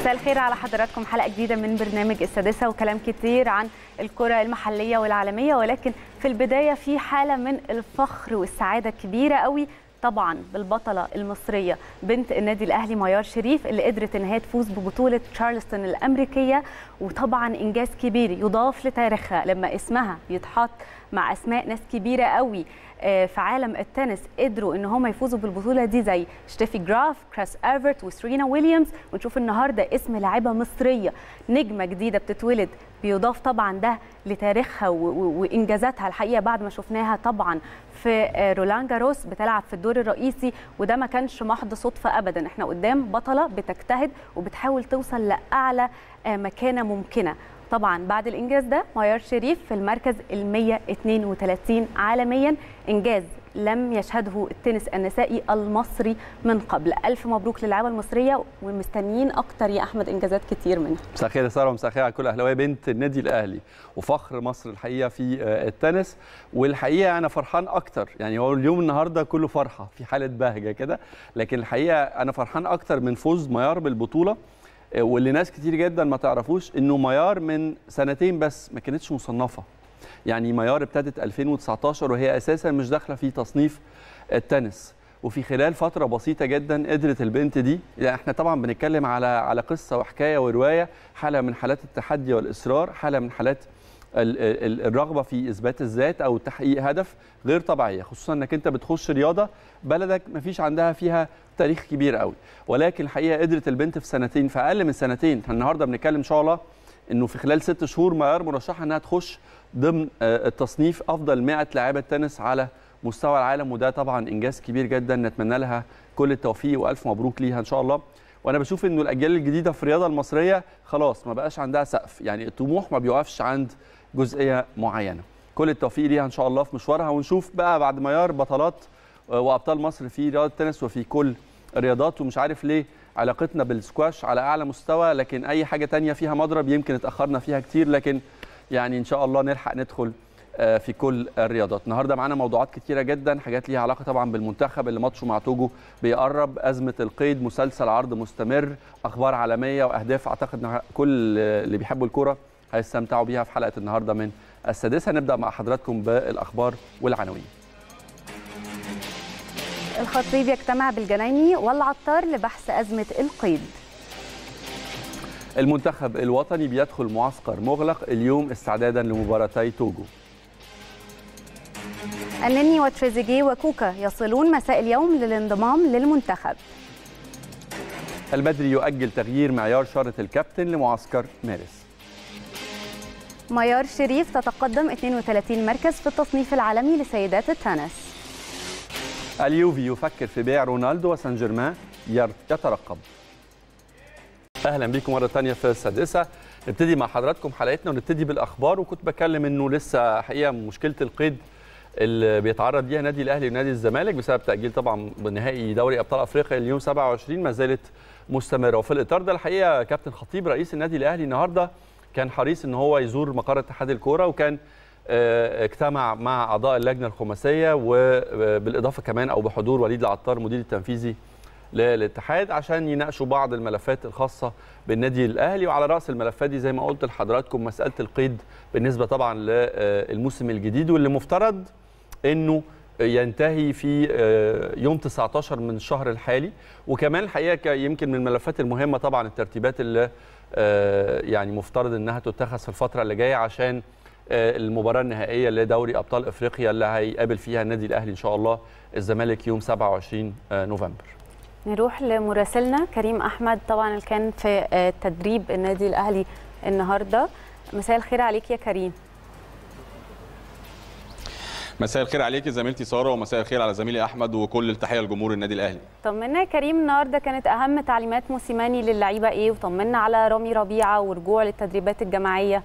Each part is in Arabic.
مساء الخير على حضراتكم حلقه جديده من برنامج السادسه وكلام كتير عن الكره المحليه والعالميه ولكن في البدايه في حاله من الفخر والسعاده كبيره قوي طبعا بالبطله المصريه بنت النادي الاهلي ميار شريف اللي قدرت ان هي تفوز ببطوله تشارلستون الامريكيه وطبعا انجاز كبير يضاف لتاريخها لما اسمها يتحط مع اسماء ناس كبيره قوي آه، في عالم التنس قدروا ان هم يفوزوا بالبطوله دي زي شتيفي جراف كريس ايفرت وسرينا ويليامز ونشوف النهارده اسم لاعبه مصريه نجمه جديده بتتولد بيضاف طبعا ده لتاريخها وانجازاتها الحقيقه بعد ما شفناها طبعا في آه، رولان جاروس بتلعب في الدور الرئيسي وده ما كانش محض صدفه ابدا احنا قدام بطله بتجتهد وبتحاول توصل لاعلى آه، مكانه ممكنه طبعا بعد الانجاز ده ميار شريف في المركز ال 132 عالميا انجاز لم يشهده التنس النسائي المصري من قبل ألف مبروك للعابة المصرية ومستنيين أكتر يا أحمد إنجازات كتير منها مساء الخير يا سارة ومساء الخير على كل أهلاوية بنت النادي الأهلي وفخر مصر الحقيقة في آه، التنس والحقيقة أنا فرحان أكتر يعني هو اليوم النهاردة كله فرحة في حالة بهجة كده لكن الحقيقة أنا فرحان أكتر من فوز ميار بالبطولة آه، واللي ناس كتير جدا ما تعرفوش انه ميار من سنتين بس ما كانتش مصنفه يعني ميار ابتدت 2019 وهي اساسا مش داخله في تصنيف التنس وفي خلال فتره بسيطه جدا قدرت البنت دي يعني احنا طبعا بنتكلم على على قصه وحكايه وروايه حاله من حالات التحدي والاصرار حاله من حالات الرغبه في اثبات الذات او تحقيق هدف غير طبيعيه خصوصا انك انت بتخش رياضه بلدك ما فيش عندها فيها تاريخ كبير قوي ولكن الحقيقه قدرت البنت في سنتين في اقل من سنتين النهارده بنتكلم ان شاء الله انه في خلال ست شهور معيار مرشحه انها تخش ضمن آه، التصنيف افضل 100 لاعبه تنس على مستوى العالم وده طبعا انجاز كبير جدا نتمنى لها كل التوفيق والف مبروك ليها ان شاء الله وانا بشوف انه الاجيال الجديده في الرياضه المصريه خلاص ما بقاش عندها سقف يعني الطموح ما بيوقفش عند جزئيه معينه كل التوفيق ليها ان شاء الله في مشوارها ونشوف بقى بعد يار بطلات آه، وابطال مصر في رياضه التنس وفي كل الرياضات ومش عارف ليه علاقتنا بالسكواش على اعلى مستوى لكن اي حاجه تانية فيها مضرب يمكن اتاخرنا فيها كتير لكن يعني ان شاء الله نلحق ندخل آه، في كل الرياضات النهارده معانا موضوعات كتيره جدا حاجات ليها علاقه طبعا بالمنتخب اللي ماتشه مع توجو بيقرب ازمه القيد مسلسل عرض مستمر اخبار عالميه واهداف اعتقد كل اللي بيحبوا الكوره هيستمتعوا بيها في حلقه النهارده من السادسه هنبدا مع حضراتكم بالاخبار والعناوين الخطيب يجتمع بالجنايني والعطار لبحث ازمه القيد المنتخب الوطني بيدخل معسكر مغلق اليوم استعدادا لمباراتي توجو النني وتريزيجيه وكوكا يصلون مساء اليوم للانضمام للمنتخب البدري يؤجل تغيير معيار شارة الكابتن لمعسكر مارس ميار شريف تتقدم 32 مركز في التصنيف العالمي لسيدات التنس اليوفي يفكر في بيع رونالدو وسان جيرمان يترقب اهلا بيكم مره ثانيه في السادسه نبتدي مع حضراتكم حلقتنا ونبتدي بالاخبار وكنت بكلم انه لسه حقيقه مشكله القيد اللي بيتعرض ليها نادي الاهلي ونادي الزمالك بسبب تاجيل طبعا نهائي دوري ابطال افريقيا اليوم 27 ما زالت مستمره وفي الاطار ده الحقيقه كابتن خطيب رئيس النادي الاهلي النهارده كان حريص ان هو يزور مقر اتحاد الكوره وكان آه، اجتمع مع اعضاء اللجنه الخماسيه وبالاضافه كمان او بحضور وليد العطار مدير التنفيذي للاتحاد عشان يناقشوا بعض الملفات الخاصه بالنادي الاهلي وعلى راس الملفات دي زي ما قلت لحضراتكم مساله القيد بالنسبه طبعا للموسم آه، الجديد واللي مفترض انه ينتهي في آه، يوم 19 من الشهر الحالي وكمان الحقيقه يمكن من الملفات المهمه طبعا الترتيبات اللي آه، يعني مفترض انها تتخذ في الفتره اللي جايه عشان المباراه النهائيه لدوري ابطال افريقيا اللي هيقابل فيها النادي الاهلي ان شاء الله الزمالك يوم 27 نوفمبر نروح لمراسلنا كريم احمد طبعا اللي كان في آه، تدريب النادي الاهلي النهارده مساء الخير عليك يا كريم مساء الخير عليك زميلتي ساره ومساء الخير على زميلي احمد وكل التحيه لجمهور النادي الاهلي طمنا يا كريم النهارده كانت اهم تعليمات موسيماني للعيبه ايه وطمنا على رامي ربيعه ورجوع للتدريبات الجماعيه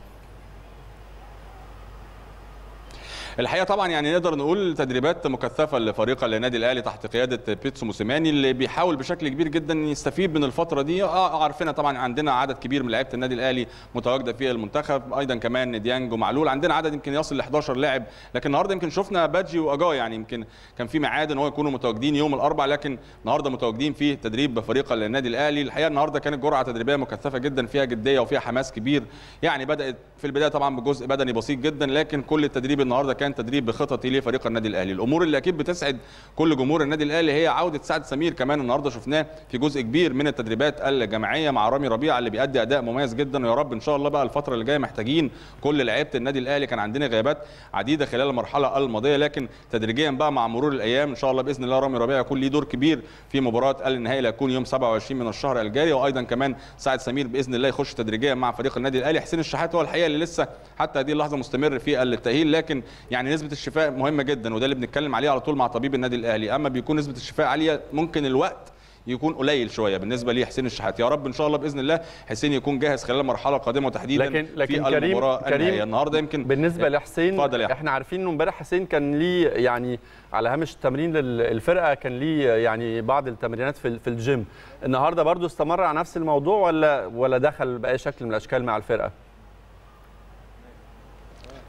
الحقيقه طبعا يعني نقدر نقول تدريبات مكثفه لفريق النادي الاهلي تحت قياده بيتسو موسيماني اللي بيحاول بشكل كبير جدا يستفيد من الفتره دي اه عارفينها طبعا عندنا عدد كبير من لعيبه النادي الاهلي متواجده في المنتخب ايضا كمان ديانج ومعلول عندنا عدد يمكن يصل ل 11 لاعب لكن النهارده يمكن شفنا بادجي واجا يعني يمكن كان في ميعاد ان هو يكونوا متواجدين يوم الاربعاء لكن النهارده متواجدين في تدريب فريق النادي الاهلي الحقيقه النهارده كانت جرعه تدريبيه مكثفه جدا فيها جديه وفيها حماس كبير يعني بدات في البدايه طبعا بجزء بدني بسيط جدا لكن كل التدريب النهارده كان كان تدريب بخططي لفريق النادي الاهلي الامور اللي اكيد بتسعد كل جمهور النادي الاهلي هي عوده سعد سمير كمان النهارده شفناه في جزء كبير من التدريبات الجماعيه مع رامي ربيعه اللي بيأدي اداء مميز جدا ويا رب ان شاء الله بقى الفتره اللي جايه محتاجين كل لعيبه النادي الاهلي كان عندنا غيابات عديده خلال المرحله الماضيه لكن تدريجيا بقى مع مرور الايام ان شاء الله باذن الله رامي ربيعه يكون ليه دور كبير في مباراه النهائي اللي هيكون يوم 27 من الشهر الجاري وايضا كمان سعد سمير باذن الله يخش تدريجيا مع فريق النادي الاهلي حسين الشحات هو الحقيقه اللي لسه حتى هذه اللحظه مستمر في التاهيل لكن يعني نسبه الشفاء مهمه جدا وده اللي بنتكلم عليه على طول مع طبيب النادي الاهلي اما بيكون نسبه الشفاء عاليه ممكن الوقت يكون قليل شويه بالنسبه لحسين الشحات يا رب ان شاء الله باذن الله حسين يكون جاهز خلال المرحله القادمه وتحديدا لكن لكن في كريم كريم النهارده يمكن بالنسبه لحسين احنا عارفين انه امبارح حسين كان ليه يعني على هامش التمرين للفرقه كان ليه يعني بعض التمرينات في في الجيم النهارده برضو استمر على نفس الموضوع ولا ولا دخل باي شكل من الاشكال مع الفرقه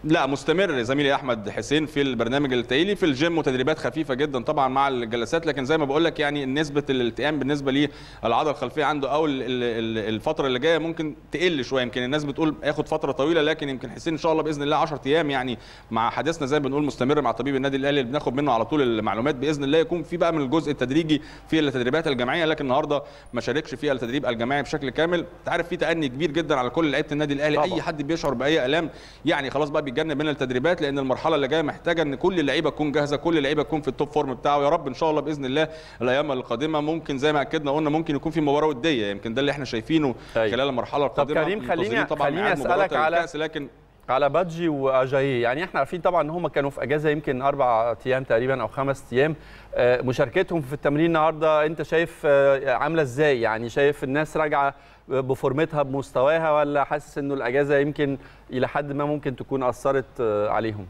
لا مستمر زميلي احمد حسين في البرنامج التقيلي في الجيم وتدريبات خفيفه جدا طبعا مع الجلسات لكن زي ما بقول لك يعني نسبه الالتئام بالنسبه للعضله الخلفيه عنده او الفتره اللي جايه ممكن تقل شويه يمكن الناس بتقول اخد فتره طويله لكن يمكن حسين ان شاء الله باذن الله 10 ايام يعني مع حديثنا زي ما بنقول مستمر مع طبيب النادي الاهلي اللي بناخد منه على طول المعلومات باذن الله يكون في بقى من الجزء التدريجي في التدريبات الجماعيه لكن النهارده ما شاركش فيها التدريب الجماعي بشكل كامل انت عارف في تأني كبير جدا على كل لعيبه النادي الاهلي اي حد بيشعر باي الام يعني خلاص بقى الجانب من التدريبات لان المرحله اللي جايه محتاجه ان كل اللعيبه تكون جاهزه كل اللعيبه تكون في التوب فورم بتاعه يا رب ان شاء الله باذن الله الايام القادمه ممكن زي ما اكدنا قلنا ممكن يكون في مباراه وديه يمكن ده اللي احنا شايفينه أي. طيب. خلال المرحله القادمه طب كريم خليني خليني اسالك على لكن على بادجي واجاي يعني احنا عارفين طبعا ان هم كانوا في اجازه يمكن اربع ايام تقريبا او خمس ايام آه، مشاركتهم في التمرين النهارده انت شايف آه، عامله ازاي يعني شايف الناس راجعه بفورمتها بمستواها ولا حاسس انه الاجازه يمكن الى حد ما ممكن تكون اثرت آه، عليهم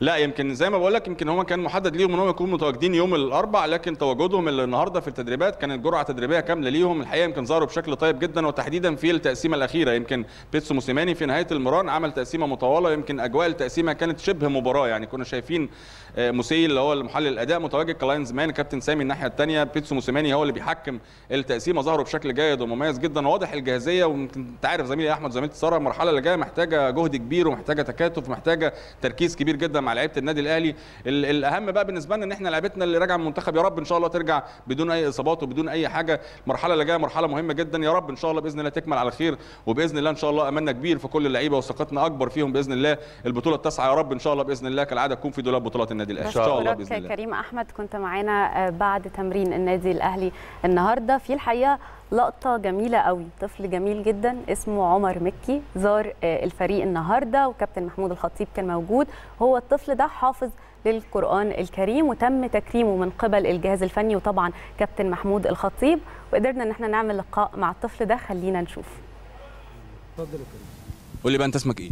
لا يمكن زي ما بقول لك يمكن هم كان محدد ليهم ان هم يكونوا متواجدين يوم الاربعاء لكن تواجدهم النهارده في التدريبات كانت جرعه تدريبيه كامله ليهم الحقيقه يمكن ظهروا بشكل طيب جدا وتحديدا في التقسيمه الاخيره يمكن بيتسو موسيماني في نهايه المران عمل تقسيمه مطوله يمكن اجواء التقسيمه كانت شبه مباراه يعني كنا شايفين آه، موسيل اللي هو المحلل الاداء متواجد كلاينز مان كابتن سامي الناحيه الثانيه بيتسو موسيماني هو اللي بيحكم التقسيمه ظهره بشكل جيد ومميز جدا واضح الجاهزيه وممكن انت عارف زميلي احمد زميلتي ساره المرحله اللي جايه محتاجه جهد كبير ومحتاجه تكاتف ومحتاجه تركيز كبير جدا مع لعيبه النادي الاهلي الاهم بقى بالنسبه لنا ان احنا لعيبتنا اللي راجعه من المنتخب يا رب ان شاء الله ترجع بدون اي اصابات وبدون اي حاجه المرحله اللي جايه مرحله مهمه جدا يا رب ان شاء الله باذن الله تكمل على خير وباذن الله ان شاء الله املنا كبير في كل اللعيبه وثقتنا اكبر فيهم باذن الله البطوله التاسعه يا رب ان شاء الله باذن الله كالعاده تكون في دولاب بطولات النادي النادي الاهلي ان شاء الله باذن الله كريم احمد كنت معانا آه، بعد تمرين النادي الاهلي النهارده في الحقيقه لقطه جميله قوي طفل جميل جدا اسمه عمر مكي زار آه، الفريق النهارده وكابتن محمود الخطيب كان موجود هو الطفل ده حافظ للقرآن الكريم وتم تكريمه من قبل الجهاز الفني وطبعا كابتن محمود الخطيب وقدرنا ان احنا نعمل لقاء مع الطفل ده خلينا نشوف اتفضل يا كريم قول لي بقى انت اسمك ايه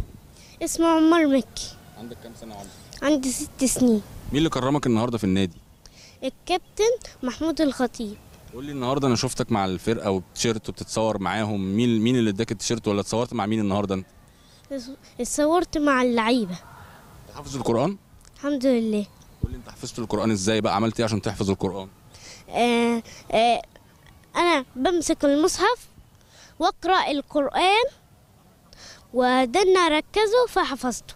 اسمه عمر مكي عندك كام سنه عمر عندي ست سنين مين اللي كرمك النهارده في النادي؟ الكابتن محمود الخطيب قول لي النهارده انا شفتك مع الفرقه والتيشيرت وبتتصور معاهم مين مين اللي اداك التيشيرت ولا اتصورت مع مين النهارده انت؟ اتصورت مع اللعيبه حافظ القران؟ الحمد لله قول لي انت حفظت القران ازاي بقى عملت ايه عشان تحفظ القران؟ آه آه انا بمسك المصحف واقرا القران وده ركزه فحفظته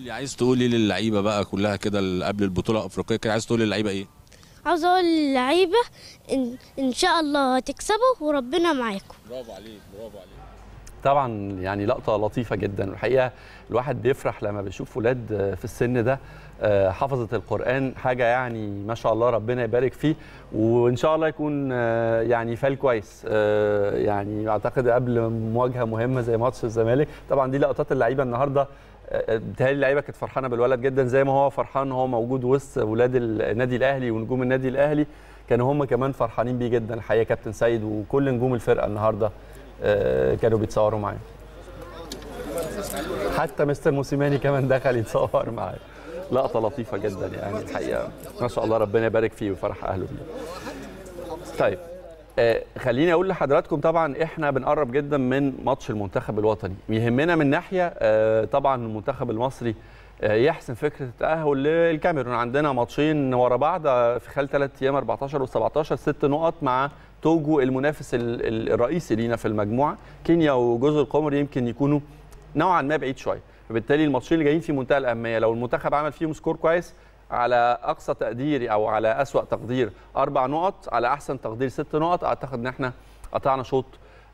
قول لي عايز تقولي للعيبه بقى كلها كده قبل البطوله الافريقيه كده عايز تقولي للعيبه ايه؟ عاوز اقول للعيبه إن, ان شاء الله هتكسبوا وربنا معاكم برافو عليك برافو عليك طبعا يعني لقطه لطيفه جدا والحقيقه الواحد بيفرح لما بيشوف ولاد آه، في السن ده آه، حفظت القران حاجه يعني ما شاء الله ربنا يبارك فيه وان شاء الله يكون آه، يعني فال كويس يعني اعتقد قبل مواجهه مهمه زي ماتش الزمالك طبعا دي لقطات اللعيبه النهارده بتهيألي اللعيبه كانت فرحانه بالولد جدا زي ما هو فرحان هو موجود وسط ولاد النادي الاهلي ونجوم النادي الاهلي كانوا هم كمان فرحانين بيه جدا الحقيقه كابتن سيد وكل نجوم الفرقه النهارده آه، كانوا بيتصوروا معاه حتى مستر موسيماني كمان دخل يتصور معاه لقطه لطيفه جدا يعني الحقيقه ما شاء الله ربنا يبارك فيه وفرح اهله بيه طيب آه، خليني اقول لحضراتكم طبعا احنا بنقرب جدا من ماتش المنتخب الوطني يهمنا من ناحيه آه، طبعا المنتخب المصري آه، يحسن فكره التاهل للكاميرون عندنا ماتشين ورا بعض في خلال ثلاث ايام 14 و17 ست نقط مع توجو المنافس الرئيسي لينا في المجموعه كينيا وجزر القمر يمكن يكونوا نوعا ما بعيد شويه فبالتالي الماتشين اللي جايين في منتهى الاهميه لو المنتخب عمل فيهم سكور كويس على اقصى تقدير او على اسوا تقدير اربع نقط على احسن تقدير ست نقط اعتقد ان احنا قطعنا شوط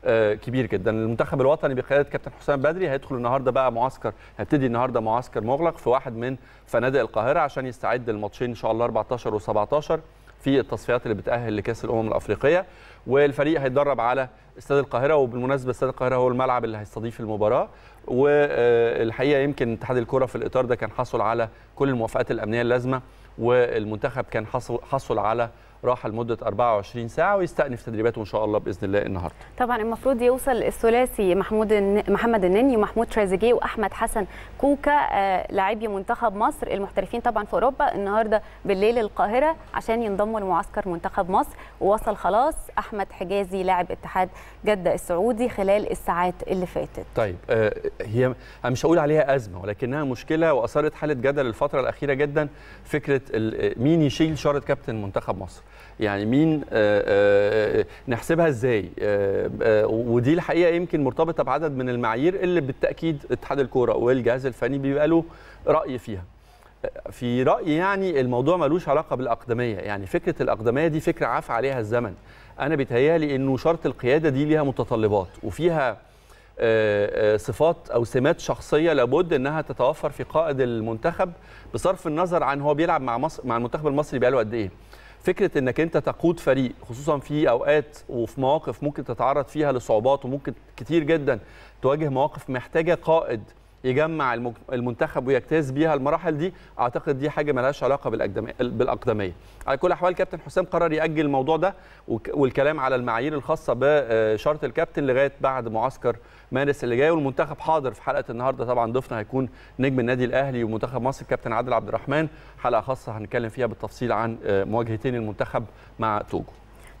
آه، كبير جدا المنتخب الوطني بقياده كابتن حسام بدري هيدخل النهارده بقى معسكر هيبتدي النهارده معسكر مغلق في واحد من فنادق القاهره عشان يستعد للماتشين ان شاء الله 14 و17 في التصفيات اللي بتاهل لكاس الامم الافريقيه والفريق هيتدرب على استاد القاهره وبالمناسبه استاد القاهره هو الملعب اللي هيستضيف المباراه والحقيقه يمكن اتحاد الكره في الاطار ده كان حصل على كل الموافقات الامنيه اللازمه والمنتخب كان حصل حصل على راحه لمده 24 ساعه ويستأنف تدريباته ان شاء الله باذن الله النهارده. طبعا المفروض يوصل الثلاثي محمود محمد النني ومحمود تريزيجيه واحمد حسن كوكا آه، لاعبي منتخب مصر المحترفين طبعا في اوروبا النهارده بالليل القاهره عشان ينضموا لمعسكر منتخب مصر ووصل خلاص احمد حجازي لاعب اتحاد جده السعودي خلال الساعات اللي فاتت. طيب آه، هي انا مش هقول عليها ازمه ولكنها مشكله واثارت حاله جدل الفتره الاخيره جدا فكره مين يشيل شاره كابتن منتخب مصر. يعني مين آه، آه، آه، نحسبها ازاي ودي الحقيقه يمكن مرتبطه بعدد من المعايير اللي بالتاكيد اتحاد الكوره والجهاز الفني بيبقى له راي فيها في رايي يعني الموضوع ملوش علاقه بالاقدميه يعني فكره الاقدميه دي فكره عاف عليها الزمن انا بيتهيالي انه شرط القياده دي ليها متطلبات وفيها صفات او سمات شخصيه لابد انها تتوفر في قائد المنتخب بصرف النظر عن هو بيلعب مع مصر مع المنتخب المصري بقاله قد ايه فكره انك انت تقود فريق خصوصا في اوقات وفي مواقف ممكن تتعرض فيها لصعوبات وممكن كتير جدا تواجه مواقف محتاجه قائد يجمع المنتخب ويجتاز بيها المراحل دي اعتقد دي حاجه ملهاش علاقه بالاقدميه على كل احوال كابتن حسام قرر ياجل الموضوع ده والكلام على المعايير الخاصه بشرط آه، الكابتن لغايه بعد معسكر مارس اللي جاي والمنتخب حاضر في حلقه النهارده طبعا ضيفنا هيكون نجم النادي الاهلي ومنتخب مصر الكابتن عادل عبد الرحمن حلقه خاصه هنتكلم فيها بالتفصيل عن آه، مواجهتين المنتخب مع توجو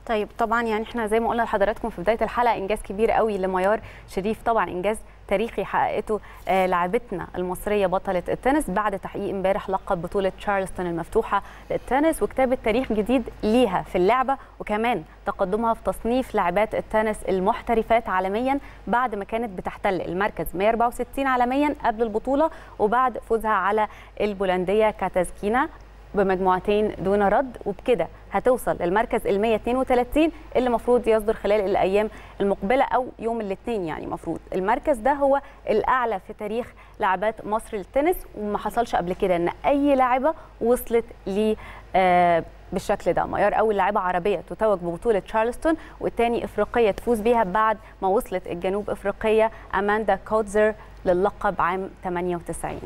طيب طبعا يعني احنا زي ما قلنا لحضراتكم في بدايه الحلقه انجاز كبير قوي لميار شريف طبعا انجاز تاريخي حققته آه، لاعبتنا المصريه بطله التنس بعد تحقيق امبارح لقب بطوله تشارلستون المفتوحه للتنس وكتابه تاريخ جديد ليها في اللعبه وكمان تقدمها في تصنيف لاعبات التنس المحترفات عالميا بعد ما كانت بتحتل المركز 164 عالميا قبل البطوله وبعد فوزها على البولنديه كاتازكينا بمجموعتين دون رد وبكده هتوصل للمركز ال 132 اللي المفروض يصدر خلال الايام المقبله او يوم الاثنين يعني المفروض المركز ده هو الاعلى في تاريخ لعبات مصر للتنس وما حصلش قبل كده ان اي لاعبه وصلت ل آه، بالشكل ده ميار اول لاعبه عربيه تتوج ببطوله تشارلستون والثاني افريقيه تفوز بيها بعد ما وصلت الجنوب افريقيه اماندا كوتزر للقب عام 98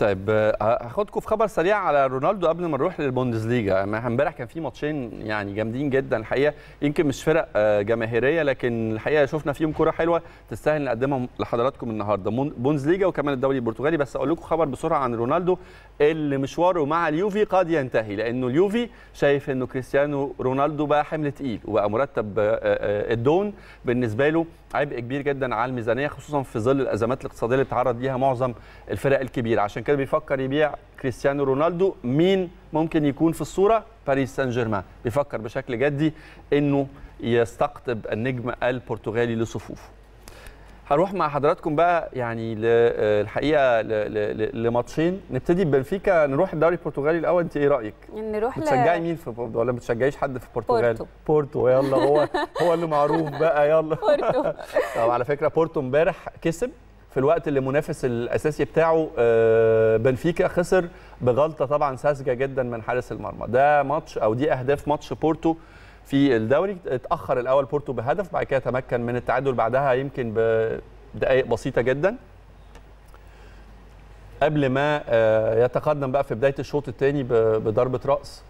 طيب آه، هاخدكم في خبر سريع على رونالدو قبل ما نروح للبوندسليغا امبارح كان في ماتشين يعني جامدين جدا الحقيقه يمكن مش فرق آه، جماهيريه لكن الحقيقه شفنا فيهم كوره حلوه تستاهل نقدمها لحضراتكم النهارده بوندسليغا وكمان الدوري البرتغالي بس اقول لكم خبر بسرعه عن رونالدو اللي مشواره مع اليوفي قد ينتهي لانه اليوفي شايف انه كريستيانو رونالدو بقى حمل تقيل وبقى مرتب آه، الدون بالنسبه له عبء كبير جدا على الميزانيه خصوصا في ظل الازمات الاقتصاديه اللي تعرض ليها معظم الفرق الكبيره عشان كده بيفكر يبيع كريستيانو رونالدو مين ممكن يكون في الصوره باريس سان جيرمان بيفكر بشكل جدي انه يستقطب النجم البرتغالي لصفوفه هروح مع حضراتكم بقى يعني آه، الحقيقه لماتشين نبتدي ببنفيكا نروح الدوري البرتغالي الاول انت ايه رايك نروح بتشجعي مين في بورتو ولا ما بتشجعيش حد في البرتغال بورتو بورتو يلا هو هو اللي معروف بقى يلا بورتو طب على فكره بورتو امبارح كسب في الوقت اللي منافس الاساسي بتاعه آه، بنفيكا خسر بغلطه طبعا ساذجه جدا من حارس المرمى ده ماتش او دي اهداف ماتش بورتو في الدوري اتاخر الاول بورتو بهدف بعد كده تمكن من التعادل بعدها يمكن بدقائق بسيطه جدا قبل ما آه، يتقدم بقى في بدايه الشوط الثاني بضربه راس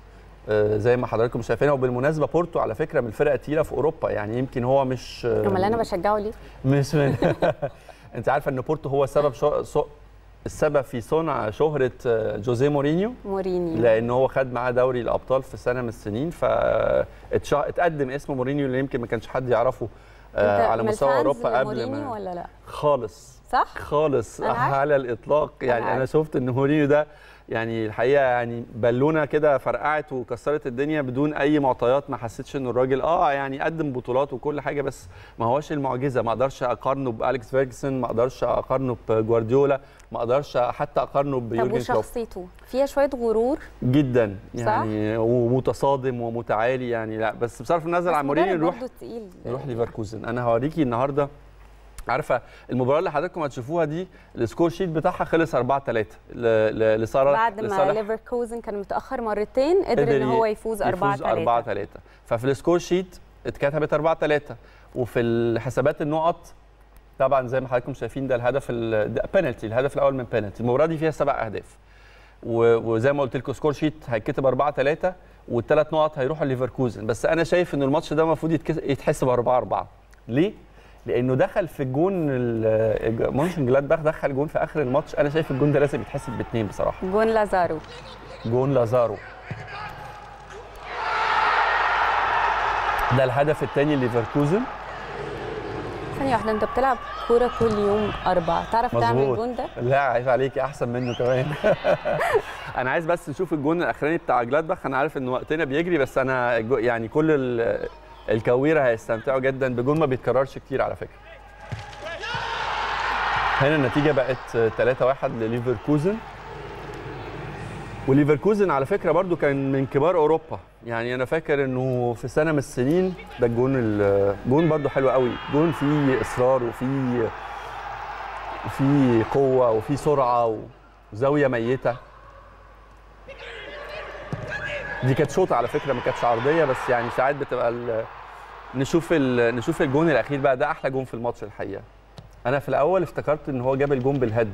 آه، زي ما حضراتكم شايفينها وبالمناسبه بورتو على فكره من الفرق الثقيله في اوروبا يعني يمكن هو مش امال انا بشجعه ليه؟ مش من انت عارفه ان بورتو هو سبب شو... سو... السبب في صنع شهره آه، جوزيه مورينيو مورينيو لان هو خد معاه دوري الابطال في سنه من السنين آه، اتقدم اسمه مورينيو اللي يمكن ما كانش حد يعرفه آه، على مستوى اوروبا قبل ما ولا لا خالص صح خالص على الاطلاق يعني انا, أنا شفت ان مورينيو ده يعني الحقيقه يعني بالونه كده فرقعت وكسرت الدنيا بدون اي معطيات ما حسيتش ان الراجل اه يعني قدم بطولات وكل حاجه بس ما هوش المعجزه ما اقدرش اقارنه بالكس فيرجسون ما اقدرش اقارنه بجوارديولا ما اقدرش حتى اقارنه بيورجن كلوب طب وشخصيته فيها شويه غرور جدا يعني صح؟ ومتصادم ومتعالي يعني لا بس بصرف النظر عن مورينيو نروح نروح ليفركوزن انا هوريكي النهارده عارفه المباراه اللي حضراتكم هتشوفوها دي السكور شيت بتاعها خلص 4 3 لصالح بعد ما ليفركوزن كان متاخر مرتين قدر ان هو يفوز 4 3 4 3 ففي السكور شيت اتكتبت 4 3 وفي الحسابات النقط طبعا زي ما حضراتكم شايفين ده الهدف ده بينالتي الهدف الاول من بينالتي المباراه دي فيها سبع اهداف وزي ما قلت لكم سكور شيت هيتكتب 4 3 والثلاث نقط هيروحوا ليفركوزن بس انا شايف ان الماتش ده المفروض يتحسب 4 4 ليه؟ لانه دخل في الجون مونشن جلادباخ دخل جون في اخر الماتش انا شايف الجون ده لازم يتحسب باثنين بصراحه جون لازارو جون لازارو ده الهدف الثاني لليفركوزن ثانيه واحده انت بتلعب كوره كل يوم اربعه تعرف مزبوط. تعمل الجون ده لا عيب عليك احسن منه كمان انا عايز بس نشوف الجون الاخراني بتاع جلادباخ انا عارف ان وقتنا بيجري بس انا يعني كل الكويرة هيستمتعوا جدا بجول ما بيتكررش كتير على فكرة هنا النتيجة بقت 3-1 لليفركوزن وليفركوزن على فكرة برضو كان من كبار أوروبا يعني أنا فاكر إنه في سنة من السنين ده الجون الجون برضو حلو قوي جون فيه إصرار وفيه في قوة وفي سرعة وزاوية ميتة دي كانت شوطه على فكره ما كانتش عرضيه بس يعني ساعات بتبقى ال... نشوف ال... نشوف الجون الاخير بقى ده احلى جون في الماتش الحقيقه انا في الاول افتكرت ان هو جاب الجون بالهد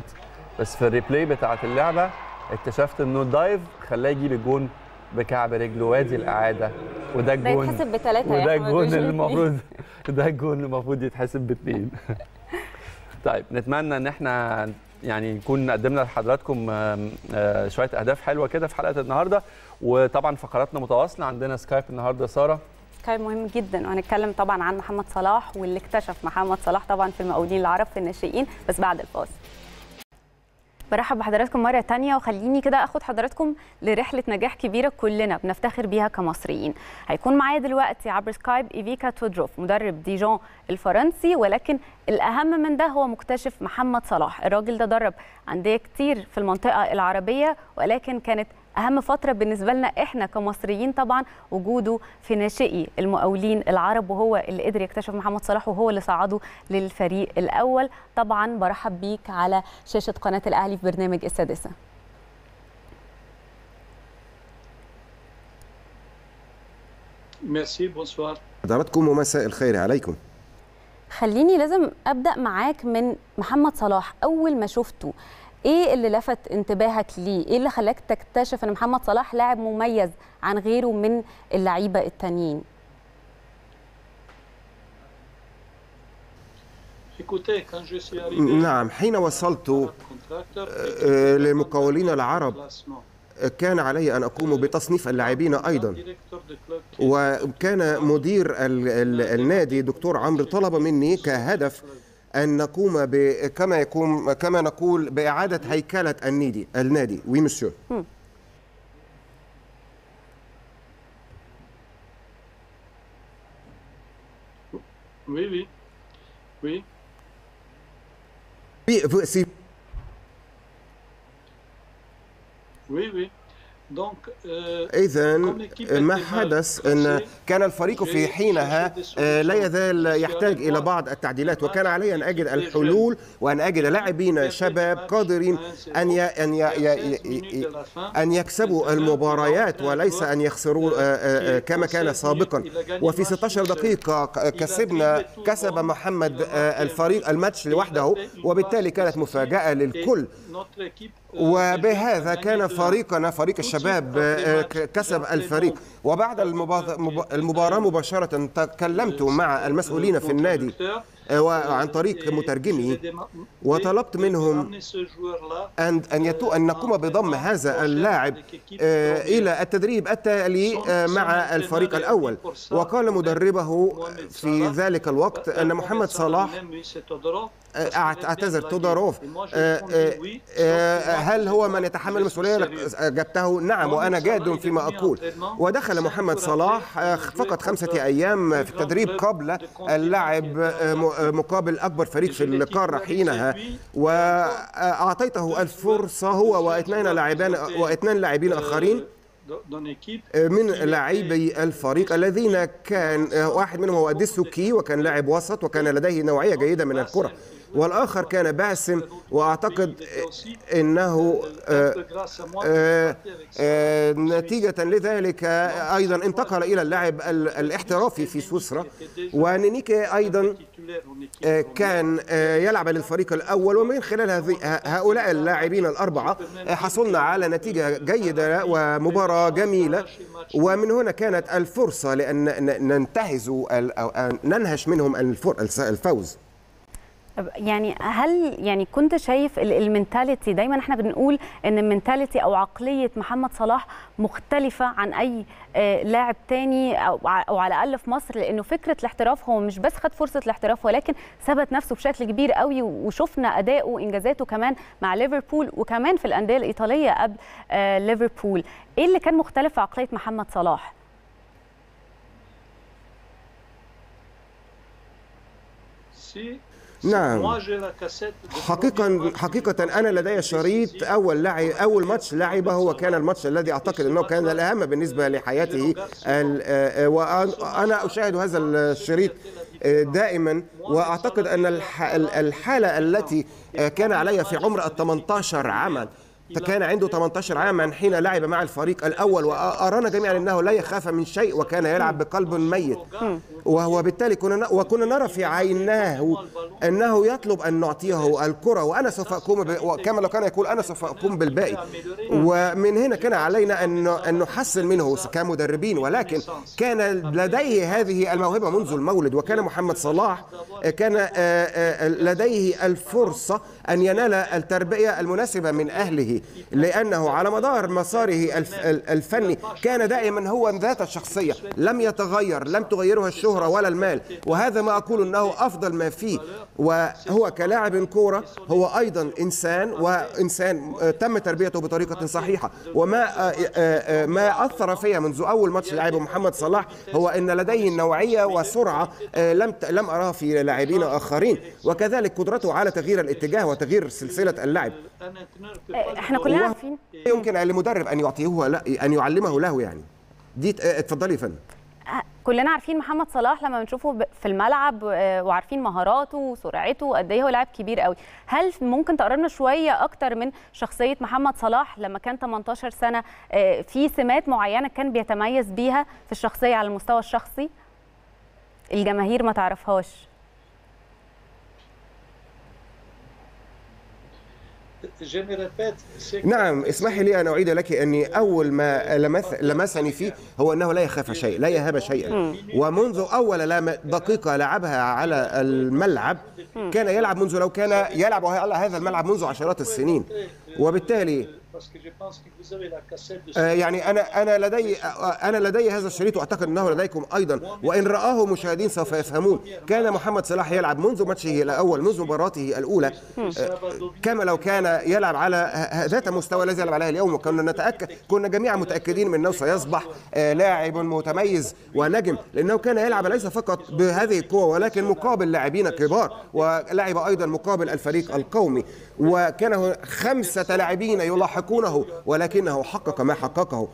بس في الريبلاي بتاعه اللعبه اكتشفت انه الدايف خلاه يجيب الجون بكعب رجله وادي الاعاده وده الجون ده بثلاثه يعني، وده الجون اللي المفروض ده الجون المفروض يتحسب باثنين طيب نتمنى ان احنا يعني نكون قدمنا لحضراتكم آه، شويه اهداف حلوه كده في حلقه النهارده وطبعا فقراتنا متواصله عندنا سكايب النهارده ساره سكايب مهم جدا وهنتكلم طبعا عن محمد صلاح واللي اكتشف محمد صلاح طبعا في المقاولين العرب في الناشئين بس بعد الفاصل برحب بحضراتكم مرة تانية وخليني كده أخد حضراتكم لرحلة نجاح كبيرة كلنا بنفتخر بيها كمصريين هيكون معايا دلوقتي عبر سكايب إيفيكا تودروف مدرب ديجون الفرنسي ولكن الأهم من ده هو مكتشف محمد صلاح الراجل ده درب أندية كتير في المنطقة العربية ولكن كانت اهم فتره بالنسبه لنا احنا كمصريين طبعا وجوده في ناشئي المقاولين العرب وهو اللي قدر يكتشف محمد صلاح وهو اللي صعده للفريق الاول طبعا برحب بيك على شاشه قناه الاهلي في برنامج السادسه ميرسي بونسوار حضراتكم ومساء الخير عليكم خليني لازم ابدا معاك من محمد صلاح اول ما شفته ايه اللي لفت انتباهك ليه ايه اللي خلاك تكتشف ان محمد صلاح لاعب مميز عن غيره من اللعيبه التانيين نعم حين وصلت آه، لمقاولين العرب كان علي أن أقوم بتصنيف اللاعبين أيضا وكان مدير النادي دكتور عمرو طلب مني كهدف ان نقوم ب... كما يقوم كما نقول باعاده هيكله النادي النادي وي مسيو hmm. Oui, oui. Oui. Oui, c'est... Oui, oui. Euh, إذا ما حدث أن كان الفريق في حينها آه، لا يزال يحتاج إلى بعض التعديلات وكان علي أن أجد الحلول وأن أجد لاعبين شباب قادرين أن أن أن يكسبوا المباريات وليس أن يخسروا آه، آه، كما كان سابقا وفي 16 دقيقة كسبنا كسب محمد الفريق الماتش لوحده وبالتالي كانت مفاجأة للكل Uh, وبهذا كان فريقنا فريق الشباب آه، كسب الفريق وبعد uh, المباراة uh, مباشرة تكلمت مع المسؤولين في النادي آه، وعن طريق آه، مترجمي وطلبت منهم أن أن أن euh, نقوم بضم هذا اللاعب آه، إلى التدريب التالي مع الفريق الأول وقال مدربه في ذلك الوقت أن محمد صلاح اعتذر تودروف هل هو من يتحمل المسؤولية أجبته نعم وأنا جاد فيما أقول ودخل محمد صلاح فقط خمسة أيام في التدريب قبل اللعب مقابل أكبر فريق في القارة حينها وأعطيته الفرصة هو واثنين لاعبين واثنين آه، لاعبين آخرين من لاعبي الفريق الذين كان آه، واحد منهم هو ديسوكي وكان لاعب وسط وكان إيه. لديه نوعية جيدة من الكرة والآخر كان باسم وأعتقد أنه آه، آه، آه، نتيجة لذلك أيضا انتقل إلى اللعب الاحترافي في سويسرا ونينيكي أيضا كان يلعب للفريق الأول ومن خلال هؤلاء اللاعبين الأربعة حصلنا على نتيجة جيدة ومباراة جميلة ومن هنا كانت الفرصة لأن ننتهز أو ننهش منهم الفوز يعني هل يعني كنت شايف المنتاليتي دايما احنا بنقول ان المنتاليتي او عقليه محمد صلاح مختلفه عن اي آه، لاعب تاني او على الاقل في مصر لانه فكره الاحتراف هو مش بس خد فرصه الاحتراف ولكن ثبت نفسه بشكل كبير قوي وشفنا اداؤه وانجازاته كمان مع ليفربول وكمان في الانديه الايطاليه قبل آه، ليفربول ايه اللي كان مختلف في عقليه محمد صلاح نعم حقيقة حقيقة أنا لدي شريط أول لعب أول ماتش لعبه هو كان الماتش الذي أعتقد أنه كان الأهم بالنسبة لحياته وأنا آه، آه، أشاهد هذا الشريط آه، دائما وأعتقد أن الحالة التي كان عليها في عمر ال 18 عاما فكان عنده 18 عاما حين لعب مع الفريق الأول وأرانا جميعا أنه لا يخاف من شيء وكان يلعب بقلب ميت وهو بالتالي كنا وكنا نرى في عيناه أنه يطلب أن نعطيه الكرة وأنا سوف أقوم كما لو كان يقول أنا سوف أقوم بالباقي ومن هنا كان علينا أن أن نحسن منه كمدربين ولكن كان لديه هذه الموهبة منذ المولد وكان محمد صلاح كان آه، آه، لديه الفرصة أن ينال التربية المناسبة من أهله لأنه على مدار مساره الفني كان دائما هو ذات الشخصية لم يتغير لم تغيره الشهرة ولا المال وهذا ما أقول أنه أفضل ما فيه وهو كلاعب كورة هو أيضا إنسان وإنسان آه، تم تربيته بطريقة صحيحة وما آه، آه، ما أثر فيا منذ أول ماتش لعب محمد صلاح هو أن لديه نوعية وسرعة لم لم أراها في لاعبين آخرين وكذلك قدرته على تغيير الاتجاه تغيير سلسله اللعب احنا كلنا عارفين يمكن لمدرب ان يعطيه لا ان يعلمه له يعني دي آه، اتفضلي يا فندم أه، كلنا عارفين محمد صلاح لما بنشوفه في الملعب آه، وعارفين مهاراته وسرعته قد ايه هو لاعب كبير قوي هل ممكن تقربنا شويه اكتر من شخصيه محمد صلاح لما كان 18 سنه في سمات معينه كان بيتميز بيها في الشخصيه على المستوى الشخصي الجماهير ما تعرفهاش نعم اسمحي لي أن أعيد لك أني أول ما لمس لمسني فيه هو أنه لا يخاف شيء لا يهاب شيئا ومنذ أول دقيقة لعبها على الملعب كان يلعب منذ لو كان يلعب على هذا الملعب منذ عشرات السنين وبالتالي آه، يعني انا انا لدي آه، انا لدي هذا الشريط واعتقد انه لديكم ايضا وان راه مشاهدين سوف يفهمون كان محمد صلاح يلعب منذ ماتشه الاول منذ مباراته الاولى آه، كما لو كان يلعب على ذات مستوى الذي يلعب عليه اليوم وكنا نتاكد كنا جميعا متاكدين من انه سيصبح لاعب متميز ونجم لانه كان يلعب ليس فقط بهذه القوه ولكن مقابل لاعبين كبار ولعب ايضا مقابل الفريق القومي وكان خمسه لاعبين يلاحق يحققونه ولكنه حقق ما حققه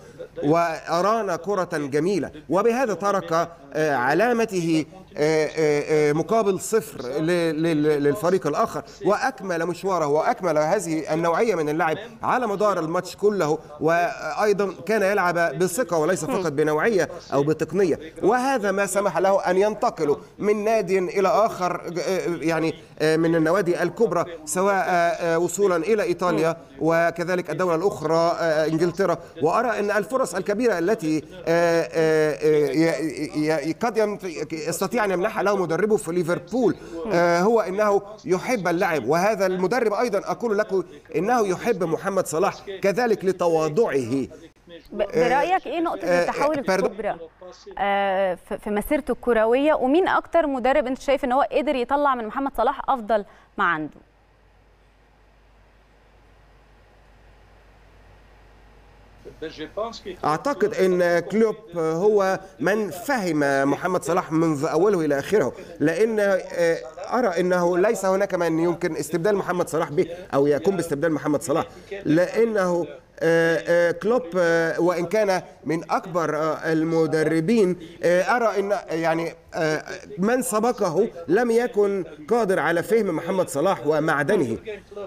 وأرانا كرة جميلة وبهذا ترك آه، علامته آه، آه، آه، مقابل صفر للفريق الآخر وأكمل مشواره وأكمل هذه النوعية من اللعب على مدار الماتش كله وأيضا كان يلعب بثقة وليس فقط بنوعية أو بتقنية وهذا ما سمح له أن ينتقل من نادي إلى آخر يعني من النوادي الكبرى سواء وصولا إلى إيطاليا وكذلك الدولة الأخرى إنجلترا وأرى أن الفرص الكبيرة التي قد يستطيع أن يعني يمنحها له مدربه في ليفربول آه، هو أنه يحب اللعب وهذا المدرب أيضا أقول لكم أنه يحب محمد صلاح كذلك لتواضعه برايك ايه نقطه آه، آه، التحول الكبرى في مسيرته الكرويه ومين اكتر مدرب انت شايف ان هو قدر يطلع من محمد صلاح افضل ما عنده أعتقد أن كلوب هو من فهم محمد صلاح منذ أوله إلى آخره لأن آه، أرى أنه ليس هناك من يمكن استبدال محمد صلاح به أو يقوم باستبدال محمد صلاح لأنه آه، آه، كلوب وإن كان من اكبر آه، المدربين آه، ارى ان يعني آه، من سبقه لم يكن قادر على فهم محمد صلاح ومعدنه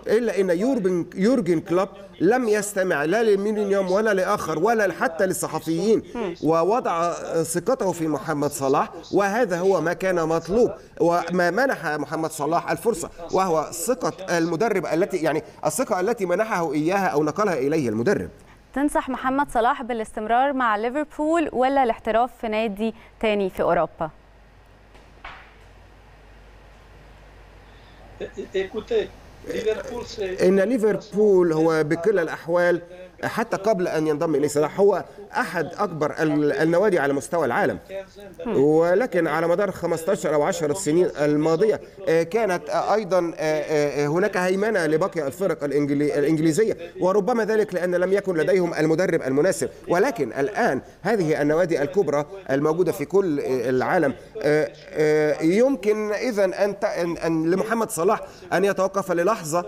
الا ان يوربن يورجن كلوب لم يستمع لا لميلينيوم ولا لاخر ولا حتى للصحفيين ووضع ثقته في محمد صلاح وهذا هو ما كان مطلوب وما منح محمد صلاح الفرصه وهو ثقه المدرب التي يعني الثقه التي منحه اياها او نقلها اليه المدرب تنصح محمد صلاح بالاستمرار مع ليفربول ولا الاحتراف في نادي تاني في أوروبا؟ إن ليفربول هو بكل الأحوال حتى قبل ان ينضم اليه صلاح هو احد اكبر النوادي على مستوى العالم ولكن على مدار 15 او 10 سنين الماضيه آه، كانت آه، ايضا آه، هناك هيمنه لباقي الفرق الانجليزيه وربما ذلك لان لم يكن لديهم المدرب المناسب ولكن الان هذه النوادي الكبرى الموجوده في كل العالم يمكن اذا ان ان لمحمد صلاح ان يتوقف للحظه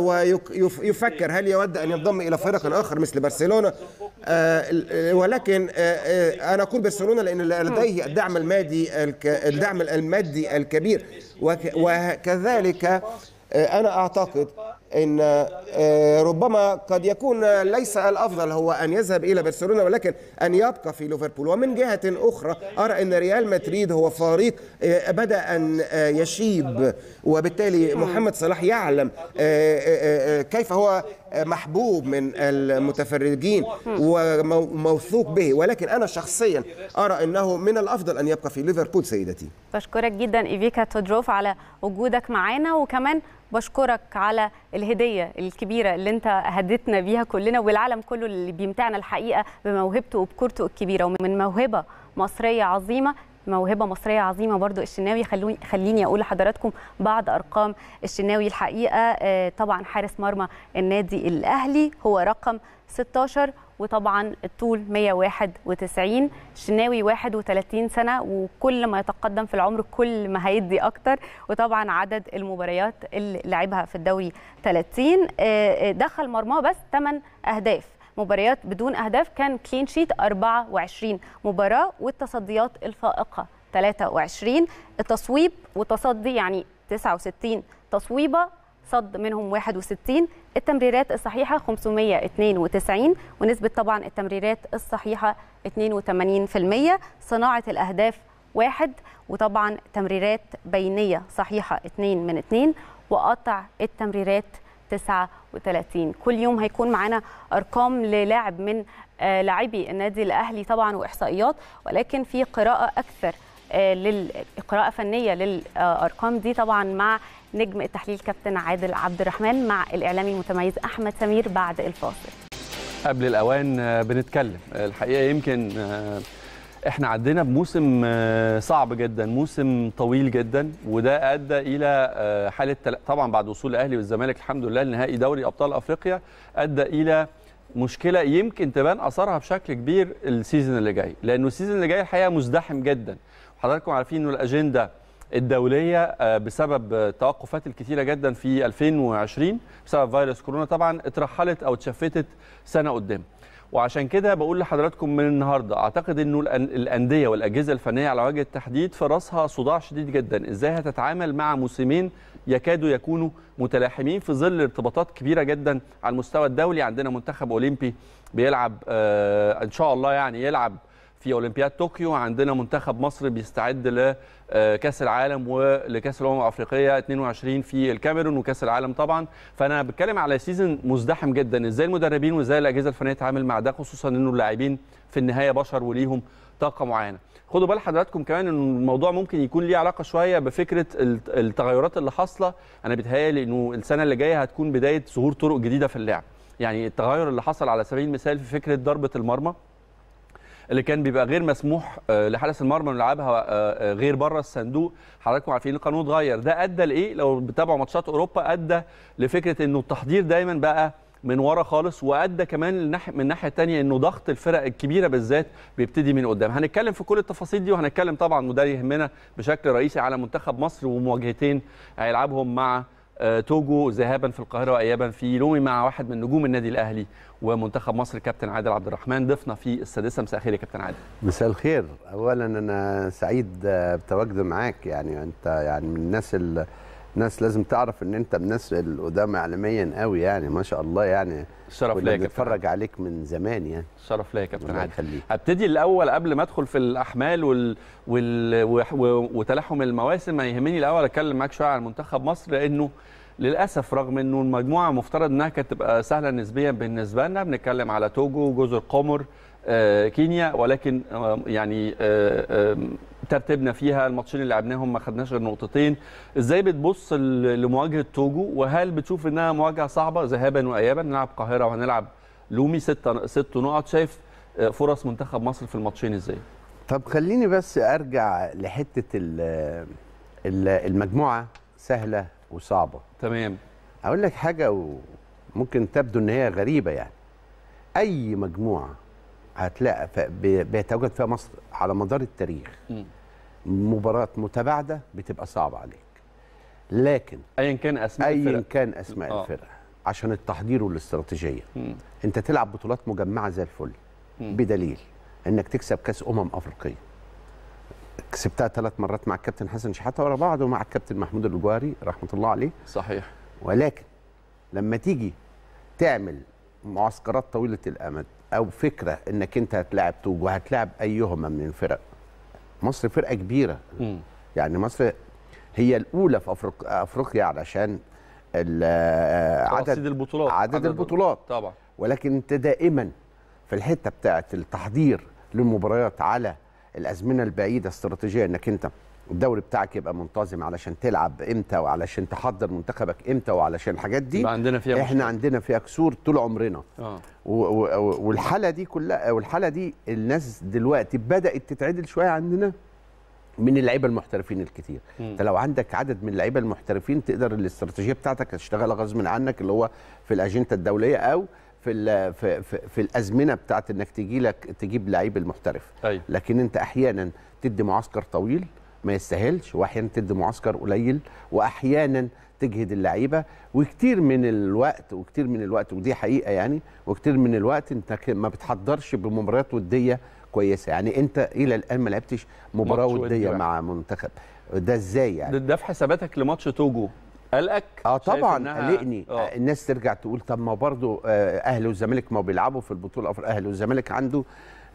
ويفكر هل يود ان ينضم الى فرق فريق آخر مثل برشلونة آه، آه، ولكن آه، أنا أقول برشلونة لأن لديه الدعم المادي الدعم المادي الكبير وكذلك أنا أعتقد ان ربما قد يكون ليس الافضل هو ان يذهب الى برشلونه ولكن ان يبقى في ليفربول ومن جهه اخرى ارى ان ريال مدريد هو فريق بدا ان يشيب وبالتالي محمد صلاح يعلم كيف هو محبوب من المتفرجين وموثوق به ولكن أنا شخصيا أرى أنه من الأفضل أن يبقى في ليفربول سيدتي بشكرك جدا إيفيكا تودروف على وجودك معانا وكمان بشكرك على الهدية الكبيرة اللي انت هدتنا بيها كلنا والعالم كله اللي بيمتعنا الحقيقة بموهبته وبكورته الكبيرة ومن موهبة مصرية عظيمة موهبه مصريه عظيمه برضو الشناوي خليني اقول لحضراتكم بعض ارقام الشناوي الحقيقه آه، طبعا حارس مرمى النادي الاهلي هو رقم 16 وطبعا الطول 191 شناوي 31 سنه وكل ما يتقدم في العمر كل ما هيدي اكتر وطبعا عدد المباريات اللي لعبها في الدوري 30 آه، آه، دخل مرماه بس 8 اهداف مباريات بدون اهداف كان كلين شيت 24 مباراه والتصديات الفائقه 23 التصويب وتصدي يعني 69 تصويبه صد منهم 61 التمريرات الصحيحه 592 ونسبه طبعا التمريرات الصحيحه 82% صناعه الاهداف واحد وطبعا تمريرات بينيه صحيحه 2 من 2 وقطع التمريرات 39 كل يوم هيكون معانا ارقام للاعب من آه، لاعبي النادي الاهلي طبعا واحصائيات ولكن في قراءه اكثر آه، قراءه فنيه للارقام دي طبعا مع نجم التحليل كابتن عادل عبد الرحمن مع الاعلامي المتميز احمد سمير بعد الفاصل قبل الاوان آه، بنتكلم الحقيقه يمكن احنا عدينا بموسم آه، صعب جدا موسم طويل جدا وده ادى الى آه، حاله تل... طبعا بعد وصول الاهلي والزمالك الحمد لله لنهائي دوري ابطال افريقيا ادى الى مشكله يمكن تبان اثرها بشكل كبير السيزون اللي جاي لانه السيزون اللي جاي الحقيقه مزدحم جدا وحضراتكم عارفين انه الاجنده الدوليه آه، بسبب التوقفات الكثيره جدا في 2020 بسبب فيروس كورونا طبعا اترحلت او اتشفتت سنه قدام وعشان كده بقول لحضراتكم من النهارده اعتقد انه الانديه والاجهزه الفنيه على وجه التحديد في راسها صداع شديد جدا ازاي هتتعامل مع موسمين يكادوا يكونوا متلاحمين في ظل ارتباطات كبيره جدا على المستوى الدولي عندنا منتخب اولمبي بيلعب آه ان شاء الله يعني يلعب في اولمبياد طوكيو عندنا منتخب مصر بيستعد لكاس آه، العالم ولكاس الامم الافريقيه 22 في الكاميرون وكاس العالم طبعا فانا بتكلم على سيزون مزدحم جدا ازاي المدربين وازاي الاجهزه الفنيه تتعامل مع ده خصوصا انه اللاعبين في النهايه بشر وليهم طاقه معينه خدوا بال حضراتكم كمان ان الموضوع ممكن يكون ليه علاقه شويه بفكره التغيرات اللي حاصله انا بيتهيألي انه السنه اللي جايه هتكون بدايه ظهور طرق جديده في اللعب يعني التغير اللي حصل على سبيل المثال في فكره ضربه المرمى اللي كان بيبقى غير مسموح آه، لحارس المرمى انه يلعبها آه، آه، غير بره الصندوق حضراتكم عارفين القانون اتغير ده ادى لايه لو بتابعوا ماتشات اوروبا ادى لفكره انه التحضير دايما بقى من ورا خالص وادى كمان من الناحيه الثانيه انه ضغط الفرق الكبيره بالذات بيبتدي من قدام هنتكلم في كل التفاصيل دي وهنتكلم طبعا وده يهمنا بشكل رئيسي على منتخب مصر ومواجهتين هيلعبهم مع توجو ذهابا في القاهره وايابا في لومي مع واحد من نجوم النادي الاهلي ومنتخب مصر كابتن عادل عبد الرحمن ضيفنا في السادسه مساء الخير يا كابتن عادل مساء الخير اولا انا سعيد آه، بتواجدي معاك يعني انت يعني من الناس الناس لازم تعرف ان انت من الناس القدام اعلاميا قوي يعني ما شاء الله يعني الشرف ليا كابتن بنتفرج عليك من زمان يعني الشرف ليا يا كابتن عادل ابتدي الاول قبل ما ادخل في الاحمال وال... وال... و... و... وتلاحم المواسم يهمني الاول اتكلم معاك شويه عن منتخب مصر لانه للاسف رغم انه المجموعه مفترض انها كانت تبقى سهله نسبيا بالنسبه لنا بنتكلم على توجو جزر قمر آه، كينيا ولكن آه، يعني آه، ترتبنا فيها الماتشين اللي لعبناهم ما خدناش غير نقطتين ازاي بتبص لمواجهه توجو وهل بتشوف انها مواجهه صعبه ذهابا وايابا نلعب القاهره وهنلعب لومي ست ست نقط شايف فرص منتخب مصر في الماتشين ازاي طب خليني بس ارجع لحته المجموعه سهله وصعبه تمام اقول لك حاجه وممكن تبدو ان هي غريبه يعني اي مجموعه هتلاقي بيتواجد فيها مصر على مدار التاريخ مباراه متباعده بتبقى صعبه عليك لكن ايا كان اسماء أي الفرق ايا كان اسماء آه. الفرق عشان التحضير والاستراتيجيه م. انت تلعب بطولات مجمعه زي الفل بدليل انك تكسب كاس امم افريقيه كسبتها ثلاث مرات مع الكابتن حسن شحاته ورا بعض ومع الكابتن محمود الجواري رحمه الله عليه صحيح ولكن لما تيجي تعمل معسكرات طويله الامد او فكره انك انت هتلاعب توج وهتلاعب ايهما من الفرق مصر فرقه كبيره م. يعني مصر هي الاولى في أفريقيا, افريقيا علشان آه، عدد البطولات عدد, عدد البطولات طبعا ولكن انت دائما في الحته بتاعه التحضير للمباريات على الازمنه البعيده استراتيجيه انك انت الدوري بتاعك يبقى منتظم علشان تلعب امتى وعلشان تحضر منتخبك امتى وعلشان الحاجات دي عندنا فيها احنا مشكلة. عندنا فيها كسور طول عمرنا آه. والحاله دي كلها والحاله دي الناس دلوقتي بدات تتعدل شويه عندنا من اللعيبه المحترفين الكتير انت لو عندك عدد من اللعيبه المحترفين تقدر الاستراتيجيه بتاعتك تشتغل غصب عنك اللي هو في الاجنده الدوليه او في في في الازمنه بتاعت انك تجي لك تجيب لعيب المحترف أيوة. لكن انت احيانا تدي معسكر طويل ما يستاهلش واحيانا تدي معسكر قليل واحيانا تجهد اللعيبه وكتير من الوقت وكتير من الوقت ودي حقيقه يعني وكتير من الوقت انت ما بتحضرش بمباريات وديه كويسه يعني انت الى الان ما لعبتش مباراه وديه مع منتخب ده ازاي يعني ده في حساباتك لماتش توجو قلقك اه طبعا قلقني آه. الناس ترجع تقول طب ما برضه آه، اهلي والزمالك ما بيلعبوا في البطوله اهلي والزمالك عنده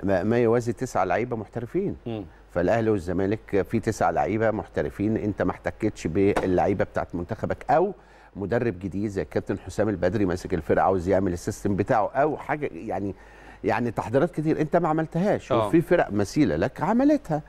ما يوازي تسع لعيبه محترفين م. فالاهلي والزمالك في تسع لعيبه محترفين انت ما احتكتش باللعيبه بتاعت منتخبك او مدرب جديد زي كابتن حسام البدري ماسك الفرقه عاوز يعمل السيستم بتاعه او حاجه يعني يعني تحضيرات كتير انت ما عملتهاش آه. وفي فرق مثيله لك عملتها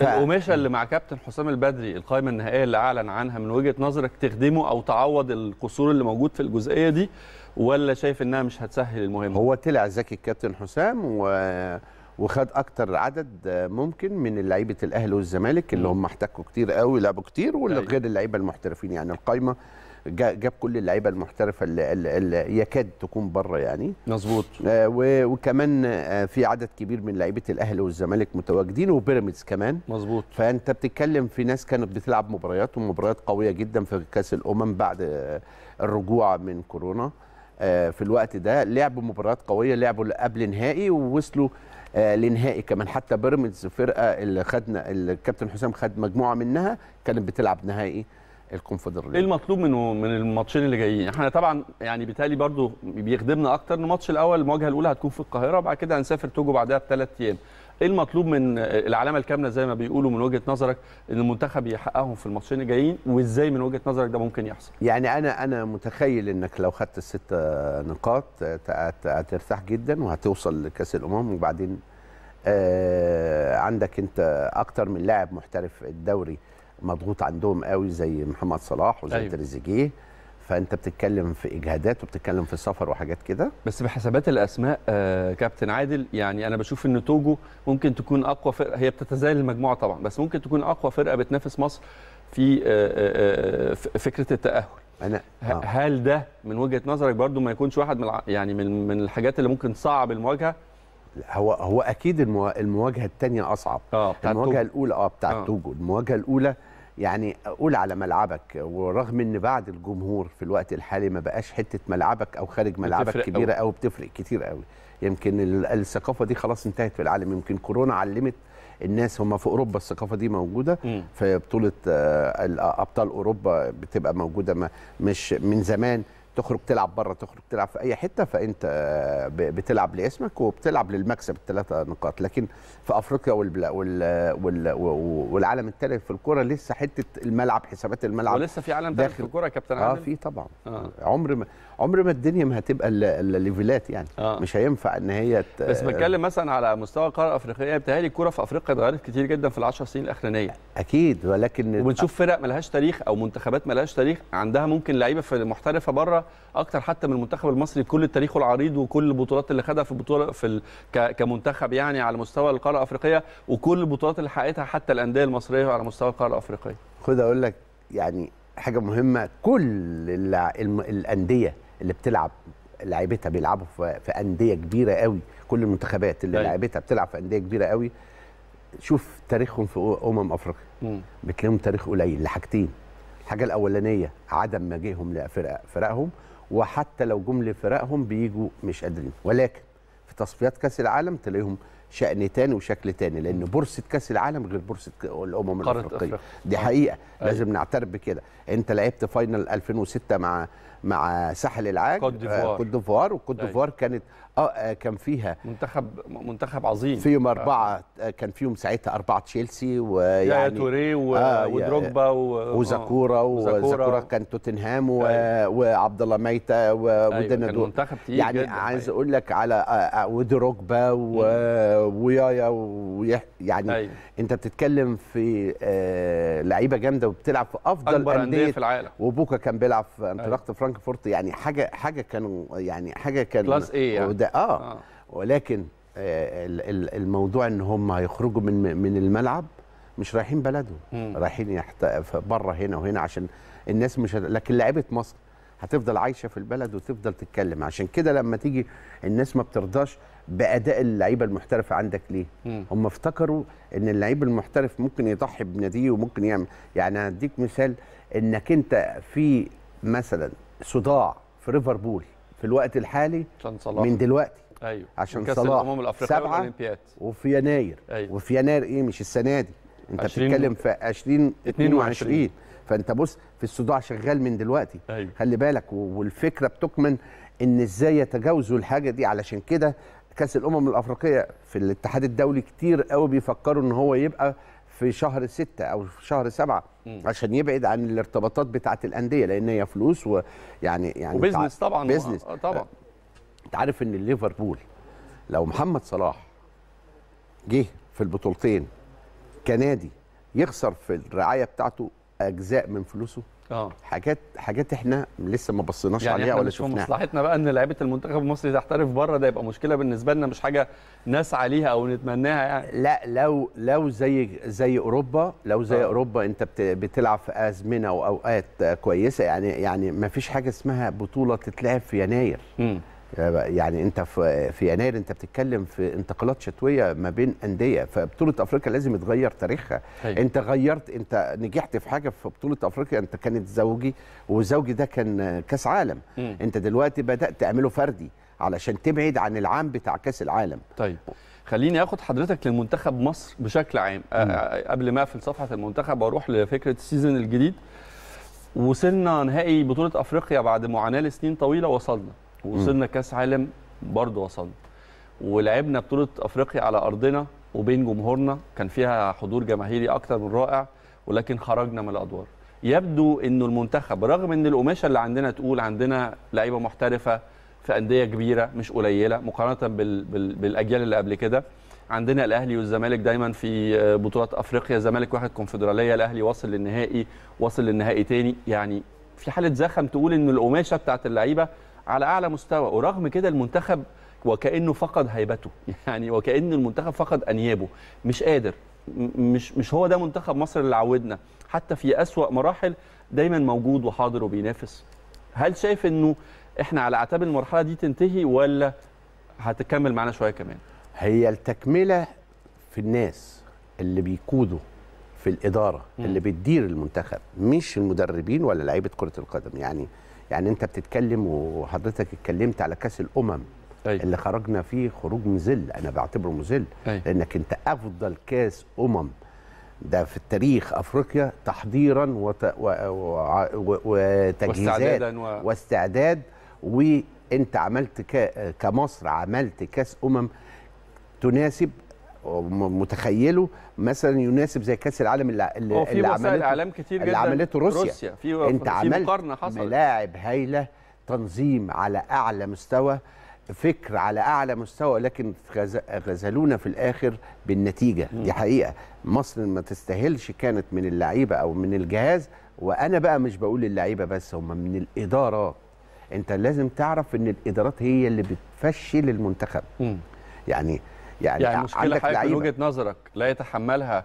القماشه اللي مع كابتن حسام البدري القائمه النهائيه اللي اعلن عنها من وجهه نظرك تخدمه او تعوض القصور اللي موجود في الجزئيه دي ولا شايف انها مش هتسهل المهمه هو طلع ذكي الكابتن حسام و وخد اكتر عدد ممكن من لعيبه الاهلي والزمالك اللي هم احتكوا كتير قوي لعبوا كتير وغير أيوة. اللعيبه المحترفين يعني القايمه جاب كل اللعيبه المحترفه اللي, اللي يكاد تكون بره يعني مظبوط آه وكمان آه في عدد كبير من لعيبه الاهلي والزمالك متواجدين وبيراميدز كمان مظبوط فانت بتتكلم في ناس كانت بتلعب مباريات ومباريات قويه جدا في كاس الامم بعد آه الرجوع من كورونا آه، في الوقت ده لعبوا مباريات قويه لعبوا قبل نهائي ووصلوا آه، لنهائي كمان حتى بيراميدز فرقه اللي خدنا الكابتن حسام خد مجموعه منها كانت بتلعب نهائي الكونفدراليه ايه المطلوب منه من الماتشين اللي جايين احنا طبعا يعني بالتالي برضو بيخدمنا اكتر ان الماتش الاول المواجهه الاولى هتكون في القاهره وبعد كده هنسافر توجو بعدها بثلاث ايام ايه المطلوب من العلامه الكامله زي ما بيقولوا من وجهه نظرك ان المنتخب يحققهم في الماتشين الجايين وازاي من وجهه نظرك ده ممكن يحصل يعني انا انا متخيل انك لو خدت الست نقاط هترتاح جدا وهتوصل لكاس الامم وبعدين آه، عندك انت اكتر من لاعب محترف الدوري مضغوط عندهم قوي زي محمد صلاح وزي أيوة. تريزيجيه فانت بتتكلم في اجهادات وبتتكلم في السفر وحاجات كده بس بحسابات الاسماء آه كابتن عادل يعني انا بشوف ان توجو ممكن تكون اقوى فرقه هي بتتزايل المجموعه طبعا بس ممكن تكون اقوى فرقه بتنافس مصر في آه آه, آه، فكره التاهل أنا آه. هل ده من وجهه نظرك برضو ما يكونش واحد من يعني من من الحاجات اللي ممكن تصعب المواجهه هو هو اكيد المواجهه الثانيه اصعب آه المواجهه الاولى اه بتاعت آه. توجو المواجهه الاولى يعني قول على ملعبك ورغم ان بعد الجمهور في الوقت الحالي ما بقاش حته ملعبك او خارج ملعبك كبيره قوي بتفرق كتير قوي يمكن الثقافه دي خلاص انتهت في العالم يمكن كورونا علمت الناس هم في اوروبا الثقافه دي موجوده م. في بطوله آه، ابطال اوروبا بتبقى موجوده مش من زمان تخرج تلعب بره تخرج تلعب في اي حته فانت آه، بتلعب لاسمك وبتلعب للمكسب الثلاثه نقاط لكن في افريقيا والبلا وال... وال... والعالم الثالث في الكوره لسه حته الملعب حسابات الملعب ولسه في عالم ثالث في الكوره يا كابتن آه، عادل اه في طبعا آه. عمر ما عمر ما الدنيا ما هتبقى الليفلات يعني آه. مش هينفع ان هي ت... بس بتكلم مثلا على مستوى القاره الافريقيه بتهيألي الكوره في افريقيا اتغيرت كتير جدا في العشر سنين الاخرانيه اكيد ولكن وبنشوف فرق لهاش تاريخ او منتخبات لهاش تاريخ عندها ممكن لعيبه في محترفه بره اكتر حتى من المنتخب المصري بكل تاريخه العريض وكل البطولات اللي خدها في البطوله في ال... ك... كمنتخب يعني على مستوى القاره الافريقيه وكل البطولات اللي حققتها حتى الانديه المصريه على مستوى القاره الافريقيه خد اقول لك يعني حاجه مهمه كل اللع... الم... الانديه اللي بتلعب لعيبتها بيلعبوا في... في انديه كبيره قوي كل المنتخبات اللي أيوة. لعيبتها بتلعب في انديه كبيره قوي شوف تاريخهم في امم افريقيا بتلاقيهم تاريخ قليل لحاجتين الحاجه الاولانيه عدم مجيئهم فرقهم وحتى لو جم لفرقهم بيجوا مش قادرين ولكن في تصفيات كاس العالم تلاقيهم شأن تاني وشكل تاني لان بورصه كاس العالم غير بورصه الامم الافريقيه دي آه. حقيقه آه. لازم نعترف بكده انت لعبت فاينل 2006 مع مع ساحل العاج كوت آه، ديفوار كوت ديفوار طيب. ديفوار كانت آه،, اه كان فيها منتخب منتخب عظيم فيهم آه. اربعه آه. كان فيهم ساعتها اربعه تشيلسي ويعني توري و... آه ودروجبا و... آه، وزاكورا وزاكورا كان توتنهام و... أيوة. وعبد الله ميتة و... أيوة. ودنا منتخب تقيل يعني جدا. عايز أيوة. اقول لك على ودروجبا و... ويايا ويح... يعني أيوة. انت بتتكلم في لعيبه جامده وبتلعب في افضل اكبر انديه في العالم وبوكا كان بيلعب في انتراخت أيوة. فرانكفورت يعني حاجه حاجه كانوا يعني حاجه كان كلاس ايه يعني. ده آه, اه ولكن آه، الموضوع ان هم هيخرجوا من من الملعب مش رايحين بلدهم رايحين بره هنا وهنا عشان الناس مش لكن لعيبه مصر هتفضل عايشه في البلد وتفضل تتكلم عشان كده لما تيجي الناس ما بترضاش باداء اللعيبه المحترفه عندك ليه مم. هم افتكروا ان اللعيب المحترف ممكن يضحي بناديه وممكن يعمل يعني هديك مثال انك انت في مثلا صداع في ليفربول في الوقت الحالي عشان صلاح من دلوقتي ايوه عشان صلاح الامم الافريقيه والاولمبياد وفي يناير أيوه. وفي يناير ايه مش السنه دي انت بتتكلم في 20 22 فانت بص في الصداع شغال من دلوقتي أيوه. خلي بالك والفكره بتكمن ان ازاي يتجاوزوا الحاجه دي علشان كده كاس الامم الافريقيه في الاتحاد الدولي كتير قوي بيفكروا ان هو يبقى في شهر 6 او في شهر 7 عشان يبعد عن الارتباطات بتاعه الانديه لان هي فلوس ويعني يعني, يعني وبزنس طبعا بزنس آه، طبعا انت عارف ان ليفربول لو محمد صلاح جه في البطولتين كنادي يخسر في الرعايه بتاعته اجزاء من فلوسه اه حاجات حاجات احنا لسه ما بصيناش يعني عليها ولا شفناها يعني مصلحتنا بقى ان لعيبه المنتخب المصري تحترف بره ده يبقى مشكله بالنسبه لنا مش حاجه نسعى ليها او نتمناها يعني لا لو لو زي زي اوروبا لو زي أوه. اوروبا انت بتلعب في ازمنه واوقات كويسه يعني يعني ما فيش حاجه اسمها بطوله تتلعب في يناير م. آه، يعني انت في يناير انت بتتكلم في انتقالات شتويه ما بين انديه فبطوله افريقيا لازم يتغير تاريخها هي. أيوة. انت غيرت انت نجحت في حاجه في بطوله افريقيا انت كانت زوجي وزوجي ده كان كاس عالم م. انت دلوقتي بدات تعمله فردي علشان تبعد عن العام بتاع كاس العالم طيب خليني اخد حضرتك للمنتخب مصر بشكل عام آه، آه، قبل ما اقفل صفحه المنتخب واروح لفكره السيزون الجديد وصلنا نهائي بطوله افريقيا بعد معاناه لسنين طويله وصلنا وصلنا كاس عالم برضه وصلنا ولعبنا بطوله افريقيا على ارضنا وبين جمهورنا كان فيها حضور جماهيري اكتر من رائع ولكن خرجنا من الادوار يبدو انه المنتخب رغم ان القماشه اللي عندنا تقول عندنا لعيبه محترفه في انديه كبيره مش قليله مقارنه بال... بال... بالاجيال اللي قبل كده عندنا الاهلي والزمالك دايما في بطولات افريقيا الزمالك واخد كونفدراليه الاهلي واصل للنهائي واصل للنهائي تاني يعني في حاله زخم تقول ان القماشه بتاعت اللعيبه على اعلى مستوى ورغم كده المنتخب وكانه فقد هيبته يعني وكان المنتخب فقد انيابه مش قادر مش مش هو ده منتخب مصر اللي عودنا حتى في اسوا مراحل دايما موجود وحاضر وبينافس هل شايف انه احنا على اعتاب المرحله دي تنتهي ولا هتكمل معانا شويه كمان هي التكمله في الناس اللي بيقودوا في الاداره اللي بتدير المنتخب مش المدربين ولا لعيبه كره القدم يعني يعني انت بتتكلم وحضرتك اتكلمت على كاس الامم أي. اللي خرجنا فيه خروج مذل انا بعتبره مذل لانك انت افضل كاس امم ده في التاريخ افريقيا تحضيرا وت... و... و... و... وتجهيزات و... واستعداد وانت عملت ك... كمصر عملت كاس امم تناسب متخيله مثلا يناسب زي كاس العالم اللي, اللي, في اللي عملته اعلام كتير جدا اللي عملته روسيا, روسيا. في انت عملت ملاعب هايله تنظيم على اعلى مستوى فكر على اعلى مستوى لكن غزلونا في الاخر بالنتيجه م. دي حقيقه مصر ما تستاهلش كانت من اللعيبه او من الجهاز وانا بقى مش بقول اللعيبه بس هم من الادارات انت لازم تعرف ان الادارات هي اللي بتفشل المنتخب م. يعني يعني, يعني مشكله حضرتك من وجهه نظرك لا يتحملها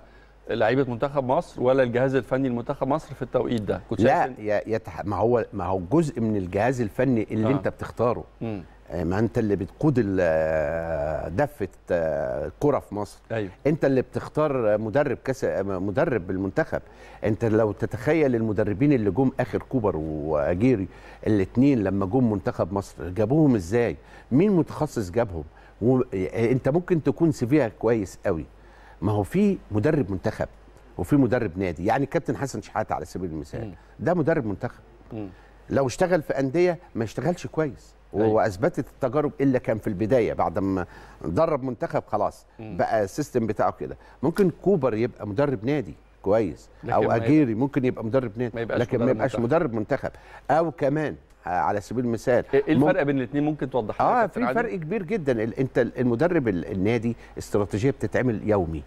لعيبه منتخب مصر ولا الجهاز الفني لمنتخب مصر في التوقيت ده كنت لا يتح... ما هو ما هو جزء من الجهاز الفني اللي آه. انت بتختاره م. آه، ما انت اللي بتقود آه، دفه الكره آه، في مصر أيوه. انت اللي بتختار مدرب كاس مدرب المنتخب انت لو تتخيل المدربين اللي جم اخر كوبر واجيري الاثنين لما جم منتخب مصر جابوهم ازاي مين متخصص جابهم و... يعني انت ممكن تكون سيفيها كويس قوي ما هو في مدرب منتخب وفي مدرب نادي يعني كابتن حسن شحاته على سبيل المثال م. ده مدرب منتخب م. لو اشتغل في انديه ما اشتغلش كويس أيوه. واثبتت التجارب الا كان في البدايه بعد ما درب منتخب خلاص م. بقى السيستم بتاعه كده ممكن كوبر يبقى مدرب نادي كويس او اجيري ممكن يبقى مدرب نادي ما لكن ما يبقاش مدرب منتخب او كمان على سبيل المثال ايه, إيه الفرق بين الاثنين ممكن توضحها اه في فرق كبير جدا انت المدرب النادي استراتيجيه بتتعمل يومي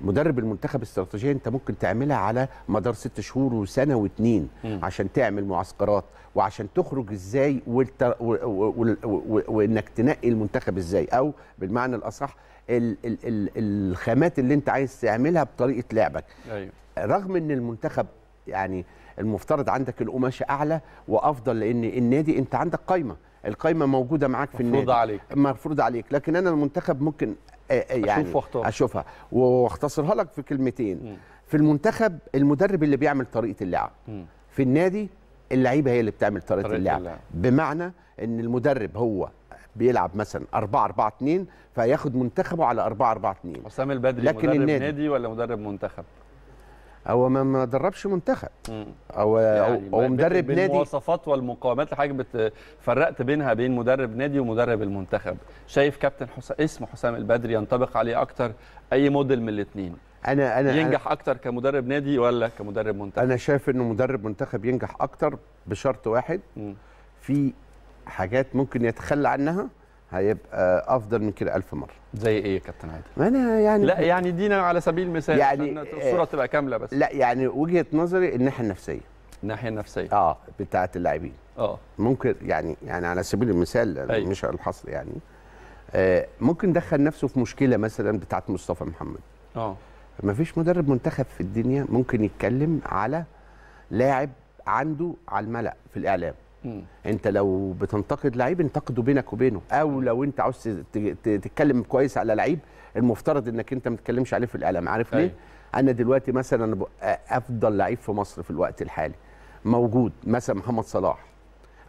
مدرب المنتخب استراتيجيه انت ممكن تعملها على مدار ست شهور وسنه واتنين م. عشان تعمل معسكرات وعشان تخرج ازاي والتر... و... و... و... وانك تنقي المنتخب ازاي او بالمعنى الاصح ال... ال... ال... الخامات اللي انت عايز تعملها بطريقه لعبك أيوه. رغم ان المنتخب يعني المفترض عندك القماشه اعلى وافضل لان النادي انت عندك قايمه القايمه موجوده معاك في النادي مفروضه عليك مفروضه عليك لكن انا المنتخب ممكن آه، آه، يعني أشوف اشوفها واختصرها لك في كلمتين م. في المنتخب المدرب اللي بيعمل طريقه اللعب في النادي اللعيبه هي اللي بتعمل طريقه طريقة اللعب. اللعب بمعنى ان المدرب هو بيلعب مثلا 4 4 2 فياخد منتخبه على 4 4 2 حسام البدري مدرب النادي. نادي ولا مدرب منتخب هو ما دربش منتخب او يعني او مدرب بين نادي المواصفات والمقاومات حضرتك فرقت بينها بين مدرب نادي ومدرب المنتخب شايف كابتن حسام اسم حسام البدري ينطبق عليه اكتر اي موديل من الاثنين انا انا ينجح اكتر كمدرب نادي ولا كمدرب منتخب انا شايف انه مدرب منتخب ينجح اكتر بشرط واحد م. في حاجات ممكن يتخلى عنها هيبقى افضل من كده ألف مره زي ايه يا كابتن عادل ما انا يعني لا يعني دينا على سبيل المثال يعني آه، الصوره تبقى كامله بس لا يعني وجهه نظري الناحيه النفسيه الناحيه النفسيه اه بتاعه اللاعبين اه ممكن يعني يعني على سبيل المثال أيوه. مش الحصر يعني آه ممكن دخل نفسه في مشكله مثلا بتاعه مصطفى محمد اه ما فيش مدرب منتخب في الدنيا ممكن يتكلم على لاعب عنده على الملأ في الاعلام انت لو بتنتقد لعيب انتقده بينك وبينه او لو انت عاوز تتكلم كويس على لعيب المفترض انك انت ما تتكلمش عليه في الاعلام عارف ليه أيوه. انا دلوقتي مثلا افضل لعيب في مصر في الوقت الحالي موجود مثلا محمد صلاح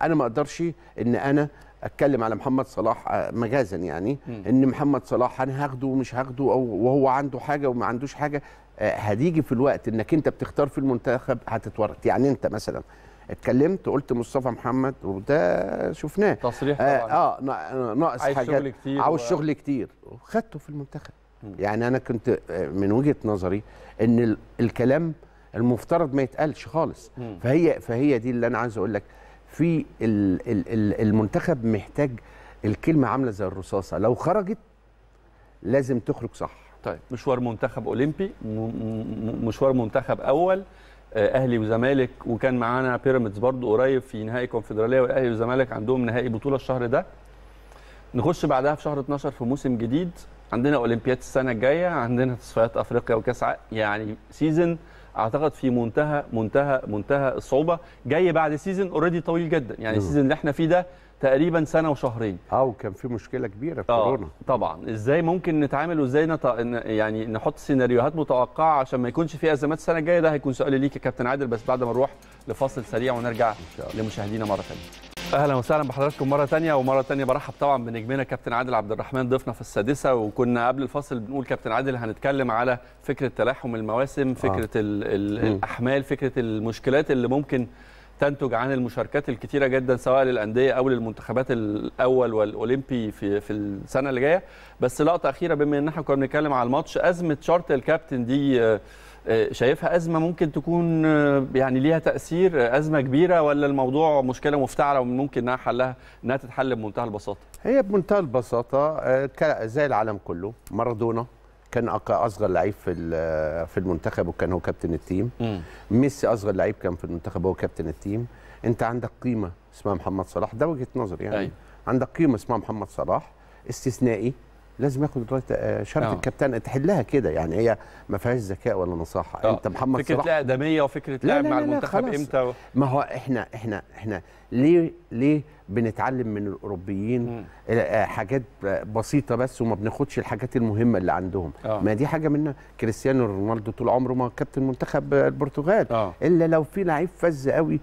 انا ما اقدرش ان انا اتكلم على محمد صلاح مجازا يعني م. ان محمد صلاح انا هاخده ومش هاخده او وهو عنده حاجه وما عندوش حاجه هتيجي في الوقت انك انت بتختار في المنتخب هتتورط يعني انت مثلا اتكلمت وقلت مصطفى محمد وده شفناه تصريح آه، طبعا اه, آه ناقص عاوز حاجات شغل كتير عاوز و... شغل كتير وخدته في المنتخب يعني انا كنت آه، من وجهه نظري ان الكلام المفترض ما يتقالش خالص م. فهي فهي دي اللي انا عايز اقول لك في الـ الـ الـ المنتخب محتاج الكلمه عامله زي الرصاصه لو خرجت لازم تخرج صح طيب مشوار منتخب اولمبي مشوار منتخب اول آه، اهلي وزمالك وكان معانا بيراميدز برضو قريب في نهائي كونفدراليه والاهلي والزمالك عندهم نهائي بطوله الشهر ده نخش بعدها في شهر 12 في موسم جديد عندنا اولمبياد السنه الجايه عندنا تصفيات افريقيا وكاس يعني سيزون اعتقد في منتهى منتهى منتهى الصعوبه جاي بعد سيزون اوريدي طويل جدا يعني السيزون اللي احنا فيه ده تقريبا سنه وشهرين اه وكان في مشكله كبيره في آه، كورونا طبعا ازاي ممكن نتعامل وازاي نط... يعني نحط سيناريوهات متوقعه عشان ما يكونش في ازمات السنه الجايه ده هيكون سؤال ليك يا كابتن عادل بس بعد ما نروح لفاصل سريع ونرجع لمشاهدينا مره ثانيه اهلا وسهلا بحضراتكم مره ثانيه ومره ثانيه برحب طبعا بنجمنا كابتن عادل عبد الرحمن ضيفنا في السادسه وكنا قبل الفاصل بنقول كابتن عادل هنتكلم على فكره تلاحم المواسم آه. فكره آه. ال ال الاحمال فكره المشكلات اللي ممكن تنتج عن المشاركات الكتيره جدا سواء للانديه او للمنتخبات الاول والاولمبي في في السنه اللي جايه بس لقطه اخيره بما ان احنا كنا بنتكلم على الماتش ازمه شرط الكابتن دي آه، آه، شايفها ازمه ممكن تكون آه، يعني ليها تاثير ازمه كبيره ولا الموضوع مشكله مفتعله وممكن انها حلها انها تتحل بمنتهى البساطه هي بمنتهى البساطه زي العالم كله مارادونا كان اصغر لعيب في في المنتخب وكان هو كابتن التيم مم. ميسي اصغر لعيب كان في المنتخب هو كابتن التيم انت عندك قيمه اسمها محمد صلاح ده وجهه نظري يعني أي. أيوة. عندك قيمه اسمها محمد صلاح استثنائي لازم ياخد رايه آه، شرط آه. الكابتن تحلها كده يعني هي ما فيهاش ذكاء ولا نصاحه أوه. انت محمد فكره صلاح فكره الاقدميه وفكره لا, لا مع لا المنتخب امتى و... ما هو احنا احنا احنا ليه ليه بنتعلم من الاوروبيين م. آه، حاجات بسيطه بس وما بناخدش الحاجات المهمه اللي عندهم أوه. ما دي حاجه منها كريستيانو رونالدو طول عمره ما كابتن منتخب البرتغال أوه. الا لو في لعيب فز قوي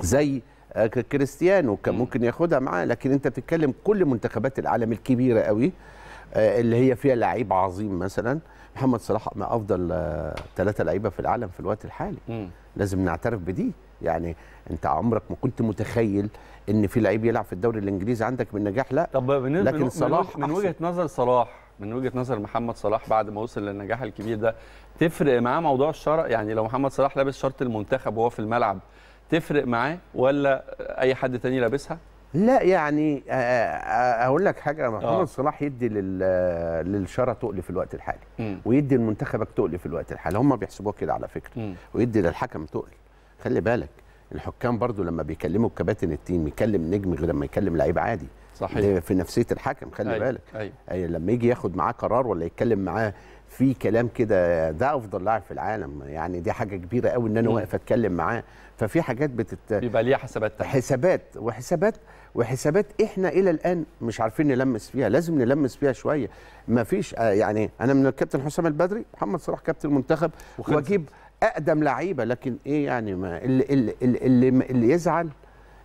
زي آه، كريستيانو كان ممكن ياخدها معاه لكن انت بتتكلم كل منتخبات العالم الكبيره قوي آه، اللي هي فيها لعيب عظيم مثلا محمد صلاح ما افضل ثلاثه آه، لعيبه في العالم في الوقت الحالي م. لازم نعترف بدي يعني انت عمرك ما كنت متخيل ان في لعيب يلعب في الدوري الانجليزي عندك بالنجاح لا طب لكن من صلاح من وجهه نظر صلاح من وجهه نظر محمد صلاح بعد ما وصل للنجاح الكبير ده تفرق معاه موضوع الشرع يعني لو محمد صلاح لابس شرط المنتخب وهو في الملعب تفرق معاه ولا اي حد تاني لابسها لا يعني آه، آه، آه، اقول لك حاجه محمد صلاح يدي للشاره تقل في الوقت الحالي مم. ويدي لمنتخبك تقل في الوقت الحالي هم بيحسبوها كده على فكره مم. ويدي للحكم تقل خلي بالك الحكام برضو لما بيكلموا كباتن التيم يكلم نجم غير لما يكلم لعيب عادي صحيح في نفسيه الحكم خلي أيوة، أيوة. أي. بالك أي. أيوة لما يجي ياخد معاه قرار ولا يتكلم معاه في كلام كده ده افضل لاعب في العالم يعني دي حاجه كبيره قوي ان انا واقف اتكلم معاه ففي حاجات بتت بيبقى ليها حسابات تانية. حسابات وحسابات وحسابات احنا الى الان مش عارفين نلمس فيها لازم نلمس فيها شويه ما فيش آه، يعني انا من الكابتن حسام البدري محمد صلاح كابتن المنتخب واجيب اقدم لعيبه لكن ايه يعني ما اللي اللي اللي, اللي يزعل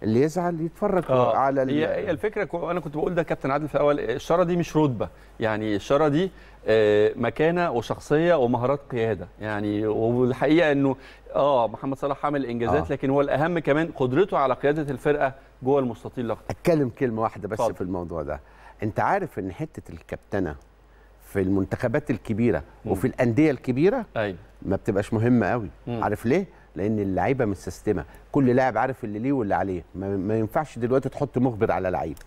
اللي يزعل يتفرج آه، على هي هي الفكره انا كنت بقول ده كابتن عادل في الاول الشاره دي مش رتبه يعني الشاره دي آه، مكانه وشخصيه ومهارات قياده يعني والحقيقه انه اه محمد صلاح عمل انجازات آه. لكن هو الاهم كمان قدرته على قياده الفرقه جوه المستطيل الاخضر اتكلم كلمه واحده بس طبعا. في الموضوع ده انت عارف ان حته الكابتنه في المنتخبات الكبيره م. وفي الانديه الكبيره أيوة. ما بتبقاش مهمه قوي م. عارف ليه لان اللعيبه متسيستمه كل لاعب عارف اللي ليه واللي عليه ما, ما ينفعش دلوقتي تحط مخبر على لعيب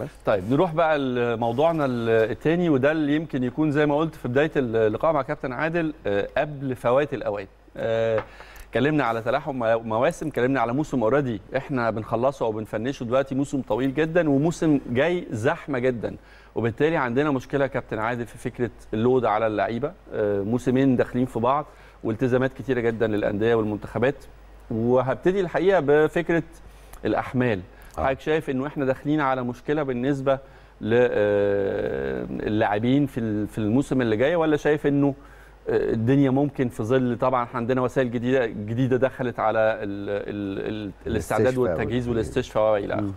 بس. طيب نروح بقى لموضوعنا الثاني وده اللي يمكن يكون زي ما قلت في بدايه اللقاء مع كابتن عادل آه، قبل فوات الاوان آه، اتكلمنا على تلاحم مواسم اتكلمنا على موسم اوريدي احنا بنخلصه او بنفنشه دلوقتي موسم طويل جدا وموسم جاي زحمه جدا وبالتالي عندنا مشكله كابتن عادل في فكره اللود على اللعيبه آه، موسمين داخلين في بعض والتزامات كتيره جدا للانديه والمنتخبات وهبتدي الحقيقه بفكره الاحمال آه. حضرتك شايف انه احنا داخلين على مشكله بالنسبه آه، للاعبين في في الموسم اللي جاي ولا شايف انه آه، الدنيا ممكن في ظل طبعا عندنا وسائل جديده جديده دخلت على الـ الـ الاستعداد والتجهيز والاستشفاء والى اخره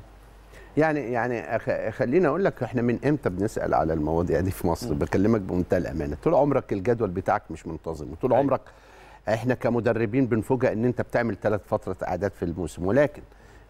يعني يعني خليني اقول لك احنا من امتى بنسال على المواضيع دي في مصر بكلمك بمنتهى الامانه طول عمرك الجدول بتاعك مش منتظم وطول أيوة. عمرك احنا كمدربين بنفوجئ ان انت بتعمل ثلاث فتره اعداد في الموسم ولكن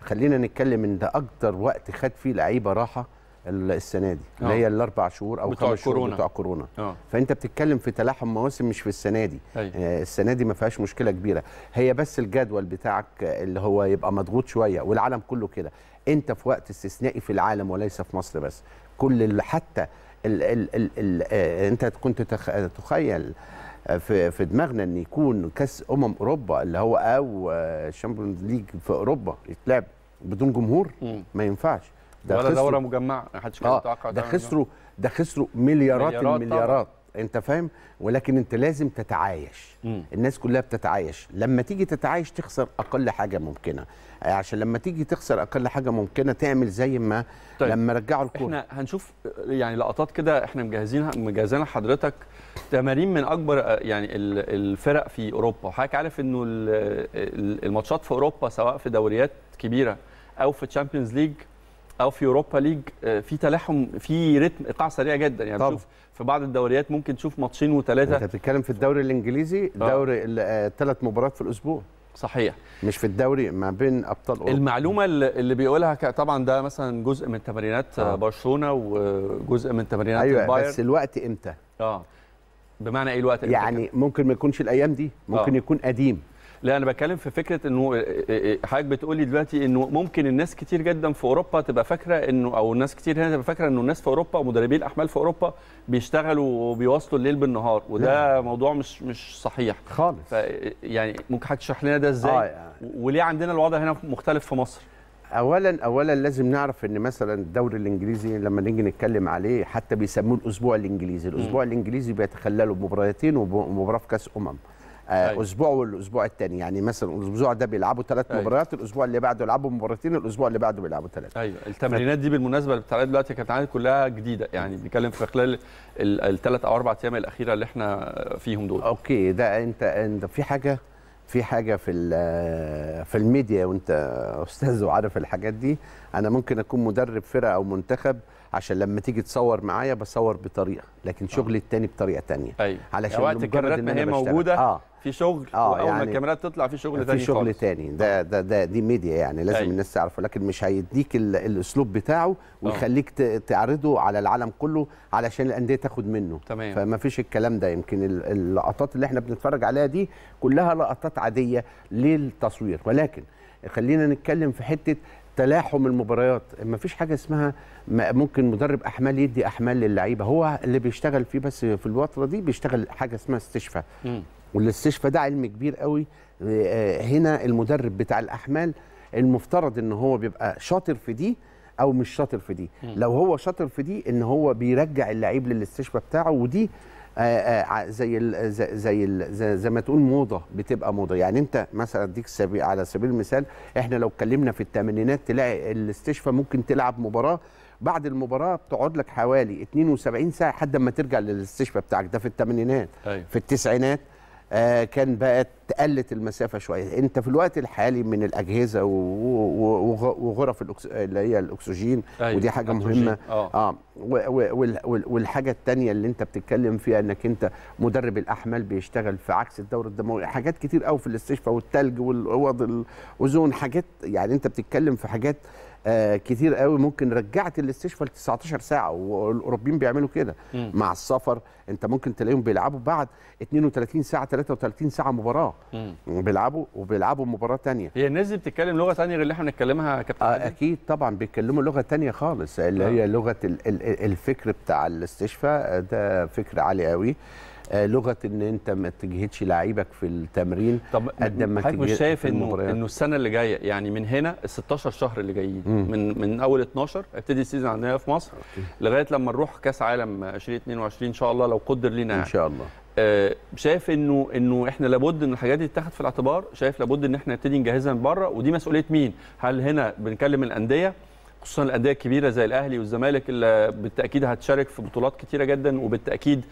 خلينا نتكلم ان ده اكتر وقت خد فيه لعيبه راحه السنه دي اللي اه. هي الاربع شهور او خمس شهور بتوع كورونا أوه. فانت بتتكلم في تلاحم مواسم مش في السنه دي أي. أيوه. آه، السنه دي ما فيهاش مشكله كبيره هي بس الجدول بتاعك اللي هو يبقى مضغوط شويه والعالم كله كده انت في وقت استثنائي في العالم وليس في مصر بس كل حتى الـ الـ الـ الـ آه، انت كنت تخيل في في دماغنا ان يكون كاس امم اوروبا اللي هو او الشامبيونز آه، ليج في اوروبا يتلعب بدون جمهور ما ينفعش ده ولا دوره مجمعه ما حدش كان متوقع آه، ده خسروا ده خسروا مليارات المليارات انت فاهم ولكن انت لازم تتعايش مم. الناس كلها بتتعايش لما تيجي تتعايش تخسر اقل حاجه ممكنه آه، عشان لما تيجي تخسر اقل حاجه ممكنه تعمل زي ما طيب. لما رجعوا الكوره احنا هنشوف آه، يعني لقطات كده احنا مجهزينها مجهزين لحضرتك تمارين من اكبر آه، يعني الفرق في اوروبا وحضرتك عارف انه الماتشات في اوروبا سواء في دوريات كبيره او في تشامبيونز ليج او في اوروبا ليج آه، في تلاحم في رتم ايقاع سريع جدا يعني شوف في بعض الدوريات ممكن تشوف ماتشين وثلاثه انت بتتكلم في الدوري الانجليزي آه. دوري ثلاث آه، مباريات في الاسبوع صحيح مش في الدوري ما بين ابطال اوروبا المعلومه اللي بيقولها طبعا ده مثلا جزء من تمرينات آه. برشلونه وجزء من تمرينات أيوة البايرن بس الوقت امتى اه بمعنى ايه الوقت يعني ممكن ما يكونش الايام دي ممكن أوه. يكون قديم لا انا بتكلم في فكره انه آه، آه، آه، حضرتك بتقولي دلوقتي انه ممكن الناس كتير جدا في اوروبا تبقى فاكره انه او الناس كتير هنا تبقى فاكره انه الناس في اوروبا ومدربي الاحمال في اوروبا بيشتغلوا وبيواصلوا الليل بالنهار وده لا. نعم. موضوع مش مش صحيح خالص يعني ممكن حضرتك تشرح لنا ده ازاي آه يعني. وليه عندنا الوضع هنا مختلف في مصر اولا اولا لازم نعرف ان مثلا الدوري الانجليزي لما نيجي نتكلم عليه حتى بيسموه الاسبوع الانجليزي الاسبوع م. الانجليزي بيتخلله بمباراتين ومباراه في كاس امم أيوة. اسبوع والاسبوع الثاني يعني مثلا الاسبوع ده بيلعبوا ثلاث أيوة. مباريات الاسبوع اللي بعده يلعبوا مباراتين الاسبوع اللي بعده بيلعبوا ثلاثه ايوه التمرينات ف... دي بالمناسبه اللي بتتعرض دلوقتي كانت عندي كلها جديده يعني بنتكلم في خلال الثلاث او اربع ايام الاخيره اللي احنا فيهم دول اوكي ده انت انت في حاجه في حاجه في في الميديا وانت استاذ وعارف الحاجات دي انا ممكن اكون مدرب فرقه او منتخب عشان لما تيجي تصور معايا بصور بطريقه لكن شغلي آه. التاني بطريقه تانية ايوه علشان يعني وقت الكاميرات ما هي موجوده آه. في شغل آه يعني اول ما الكاميرات تطلع في شغل ثاني في شغل ثاني ده آه. ده ده دي ميديا يعني لازم أي. أيوة. الناس تعرفه لكن مش هيديك الاسلوب بتاعه آه. ويخليك تعرضه على العالم كله علشان الانديه تاخد منه تمام فما فيش الكلام ده يمكن اللقطات اللي احنا بنتفرج عليها دي كلها لقطات عاديه للتصوير ولكن خلينا نتكلم في حته تلاحم المباريات ما فيش حاجه اسمها ممكن مدرب احمال يدي احمال للعيبه هو اللي بيشتغل فيه بس في الوطرة دي بيشتغل حاجه اسمها استشفاء والاستشفاء ده علم كبير قوي آه، هنا المدرب بتاع الاحمال المفترض ان هو بيبقى شاطر في دي او مش شاطر في دي لو هو شاطر في دي ان هو بيرجع اللعيب للاستشفاء بتاعه ودي آه، آه، زي الـ زي الـ زي, زي ما تقول موضه بتبقى موضه يعني انت مثلا اديك على سبيل المثال احنا لو اتكلمنا في الثمانينات تلاقي الاستشفاء ممكن تلعب مباراه بعد المباراه بتقعد لك حوالي 72 ساعه لحد ما ترجع للاستشفاء بتاعك ده في الثمانينات أيوه. في التسعينات آه، كان بقت تقلت المسافه شويه انت في الوقت الحالي من الاجهزه وغرف اللي هي الاكسجين أيوة. ودي حاجه أكسجين. مهمه اه, آه. والحاجه الثانيه اللي انت بتتكلم فيها انك انت مدرب الاحمال بيشتغل في عكس الدوره الدمويه حاجات كتير قوي في الاستشفاء والثلج والاوض الاوزون حاجات يعني انت بتتكلم في حاجات آه، كتير قوي ممكن رجعت الاستشفاء ل 19 ساعه والاوروبيين بيعملوا كده مع السفر انت ممكن تلاقيهم بيلعبوا بعد 32 ساعه 33 ساعه مباراه مم. بيلعبوا وبيلعبوا مباراه ثانيه هي الناس دي بتتكلم لغه ثانيه غير اللي احنا بنتكلمها يا كابتن آه اكيد طبعا بيتكلموا لغه ثانيه خالص اللي آه. هي لغه الفكر بتاع الاستشفاء ده فكر عالي قوي آه، لغه ان انت ما تجهدش لعيبك في التمرين طب قد ما تجهد مش شايف انه انه السنه اللي جايه يعني من هنا ال 16 شهر اللي جايين من من اول 12 ابتدي السيزون عندنا في مصر لغايه لما نروح كاس عالم 2022 ان شاء الله لو قدر لينا ان شاء الله آه شايف انه انه احنا لابد ان الحاجات دي تتاخد في الاعتبار شايف لابد ان احنا نبتدي نجهزها من بره ودي مسؤوليه مين هل هنا بنكلم الانديه خصوصا الانديه الكبيره زي الاهلي والزمالك اللي بالتاكيد هتشارك في بطولات كتيره جدا وبالتاكيد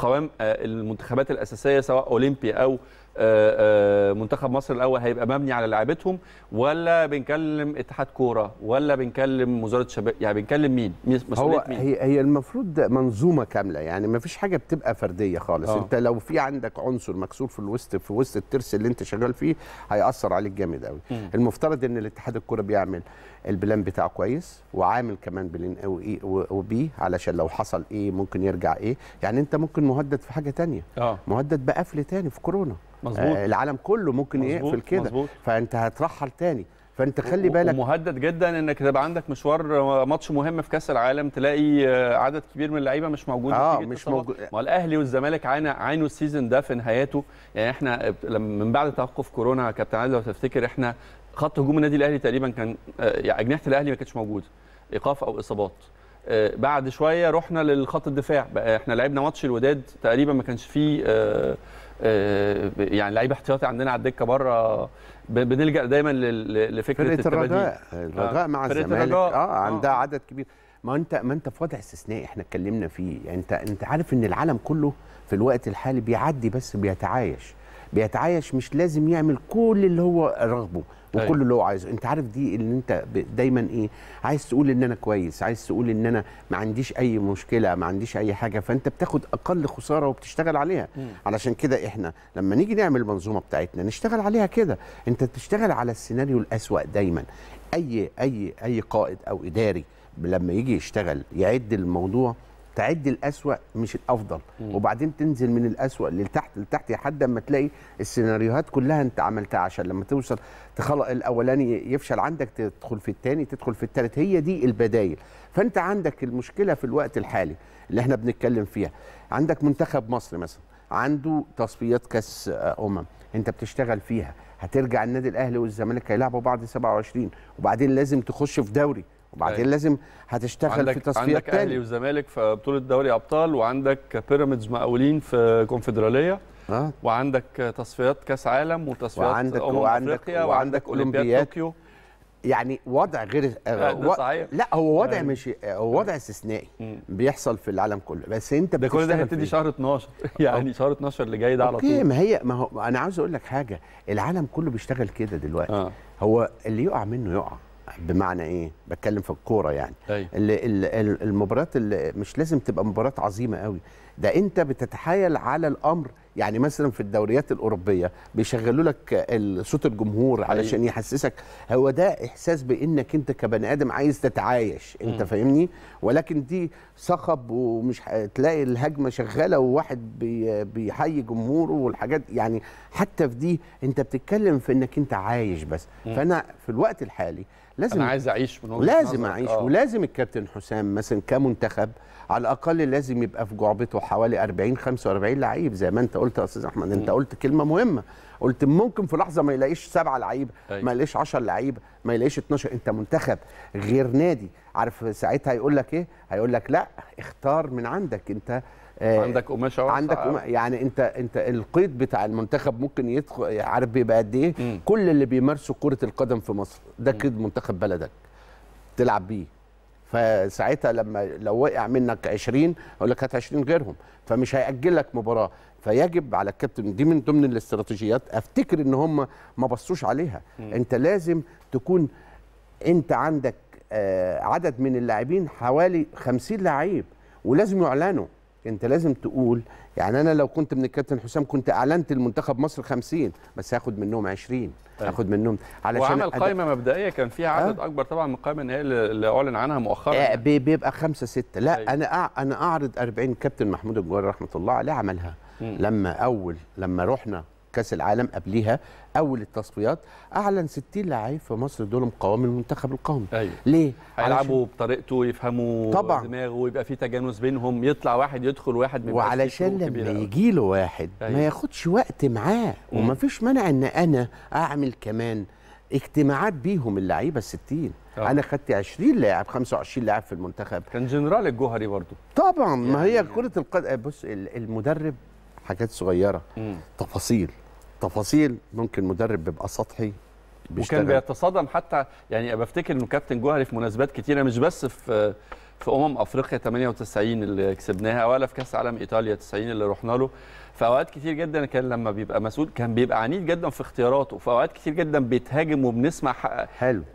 قوام آه، المنتخبات الاساسيه سواء اولمبيا او آه، آه، منتخب مصر الاول هيبقى مبني على لعيبتهم ولا بنكلم اتحاد كوره ولا بنكلم وزاره الشباب يعني بنكلم مين مسؤوليه مين هي هي المفروض منظومه كامله يعني ما فيش حاجه بتبقى فرديه خالص أوه. انت لو في عندك عنصر مكسور في الوسط في وسط الترس اللي انت شغال فيه هياثر عليك جامد قوي المفترض ان الاتحاد الكوره بيعمل البلان بتاعه كويس وعامل كمان بلان او اي وبي علشان لو حصل ايه ممكن يرجع ايه يعني انت ممكن مهدد في حاجه تانية أوه. مهدد بقفل تاني في كورونا مزبوط. آه، العالم كله ممكن يقفل كده فانت هترحل تاني فانت خلي بالك مهدد جدا انك تبقى عندك مشوار ماتش مهم في كاس العالم تلاقي آه، عدد كبير من اللعيبه مش موجود اه مش موجود ما الاهلي والزمالك عانوا عانوا السيزون ده في نهايته يعني احنا من بعد توقف كورونا يا كابتن عادل لو تفتكر احنا خط هجوم النادي الاهلي تقريبا كان آه، يعني اجنحه الاهلي ما كانتش موجوده ايقاف او اصابات بعد شويه رحنا للخط الدفاع بقى احنا لعبنا ماتش الوداد تقريبا ما كانش فيه آه، يعني لعيب احتياطي عندنا على الدكه بره بنلجا دايما لفكره فرقه الرجاء آه، الرجاء مع الزمالك اه عندها آه. عدد كبير ما انت ما انت في وضع استثنائي احنا اتكلمنا فيه يعني انت انت عارف ان العالم كله في الوقت الحالي بيعدي بس بيتعايش بيتعايش مش لازم يعمل كل اللي هو رغبه أيوه. وكل اللي هو عايزه انت عارف دي اللي انت دايما ايه عايز تقول ان انا كويس عايز تقول ان انا ما عنديش اي مشكله ما عنديش اي حاجه فانت بتاخد اقل خساره وبتشتغل عليها م. علشان كده احنا لما نيجي نعمل المنظومه بتاعتنا نشتغل عليها كده انت بتشتغل على السيناريو الاسوا دايما اي اي اي قائد او اداري لما يجي يشتغل يعد الموضوع تعد الأسوأ مش الأفضل مم. وبعدين تنزل من الأسوأ للتحت لتحت لحد ما تلاقي السيناريوهات كلها أنت عملتها عشان لما توصل تخلق الأولاني يفشل عندك تدخل في الثاني تدخل في الثالث هي دي البدايل فأنت عندك المشكلة في الوقت الحالي اللي احنا بنتكلم فيها عندك منتخب مصر مثلا عنده تصفيات كاس امم انت بتشتغل فيها هترجع النادي الاهلي والزمالك هيلعبوا بعض 27 وبعدين لازم تخش في دوري وبعدين أيه. لازم هتشتغل في تصفيات عندك اهلي وزمالك في بطوله دوري ابطال وعندك بيراميدز مقاولين في كونفدراليه آه. وعندك تصفيات كاس عالم وتصفيات وعندك امم وعندك افريقيا وعندك, وعندك اولمبياد طوكيو يعني وضع غير آه و... لا هو وضع آه. مش هو وضع أيوة. استثنائي أمم. بيحصل في العالم كله بس انت ده كل ده هيبتدي إيه؟ شهر 12 يعني شهر 12 اللي جاي ده على طول ما هي ما هو انا عاوز اقول لك حاجه العالم كله بيشتغل كده دلوقتي آه. هو اللي يقع منه يقع بمعنى ايه بتكلم في الكوره يعني طيب. أيوة. المباريات مش لازم تبقى مباراه عظيمه قوي ده انت بتتحايل على الامر يعني مثلا في الدوريات الاوروبيه بيشغلوا لك صوت الجمهور علشان يحسسك هو ده احساس بانك انت كبني ادم عايز تتعايش انت فاهمني ولكن دي صخب ومش تلاقي الهجمه شغاله وواحد بيحيي جمهوره والحاجات يعني حتى في دي انت بتتكلم في انك انت عايش بس فانا في الوقت الحالي لازم انا عايز اعيش من لازم اعيش أوه. ولازم الكابتن حسام مثلا كمنتخب على الاقل لازم يبقى في جعبته حوالي 40 45 لعيب زي ما انت قلت يا استاذ احمد انت قلت كلمه مهمه قلت ممكن في لحظه ما يلاقيش سبعه لعيبه أيوة. ما يلاقيش 10 لعيبه ما يلاقيش 12 انت منتخب غير نادي عارف ساعتها هيقول لك ايه هيقول لك لا اختار من عندك انت آه، عندك قماشه واسعه عندك قم... يعني انت انت القيد بتاع المنتخب ممكن يدخل عارف بيبقى قد ايه كل اللي بيمارسوا كره القدم في مصر ده قيد منتخب بلدك تلعب بيه فساعتها لما لو وقع منك 20 اقول لك هات 20 غيرهم فمش هيأجل لك مباراه فيجب على الكابتن دي من ضمن الاستراتيجيات افتكر ان هم ما بصوش عليها م. انت لازم تكون انت عندك آه، عدد من اللاعبين حوالي 50 لعيب ولازم يعلنوا انت لازم تقول يعني انا لو كنت من الكابتن حسام كنت اعلنت المنتخب مصر 50 بس هاخد منهم 20 طيب. هاخد منهم علشان وعمل قائمه أد... مبدئيه كان فيها عدد أه؟ اكبر طبعا من القائمه النهائيه اللي اعلن عنها مؤخرا آه بيبقى 5 6 لا طيب. انا أع... انا اعرض 40 كابتن محمود الجواري رحمه الله عليه عملها م. لما اول لما رحنا كاس العالم قبليها اول التصفيات اعلن 60 لعيب في مصر دول مقاومين المنتخب القومي أيوه. ليه هيلعبوا بطريقته يفهموا طبعا. دماغه ويبقى في تجانس بينهم يطلع واحد يدخل واحد من وعلشان لما يجي له واحد أيوه. ما ياخدش وقت معاه وما فيش مانع ان انا اعمل كمان اجتماعات بيهم اللعيبه ال 60 أوه. انا خدت 20 لاعب 25 لاعب في المنتخب كان جنرال الجوهري برضه طبعا يعني ما هي يعني كره القدم بص المدرب حاجات صغيره مم. تفاصيل تفاصيل ممكن مدرب بيبقى سطحي بيشتغل. وكان بيتصدم حتى يعني بفتكر انه كابتن جوهري في مناسبات كتيره مش بس في في امم افريقيا 98 اللي كسبناها ولا في كاس عالم ايطاليا 90 اللي رحنا له في اوقات كتير جدا كان لما بيبقى مسؤول كان بيبقى عنيد جدا في اختياراته في اوقات كتير جدا بيتهاجم وبنسمع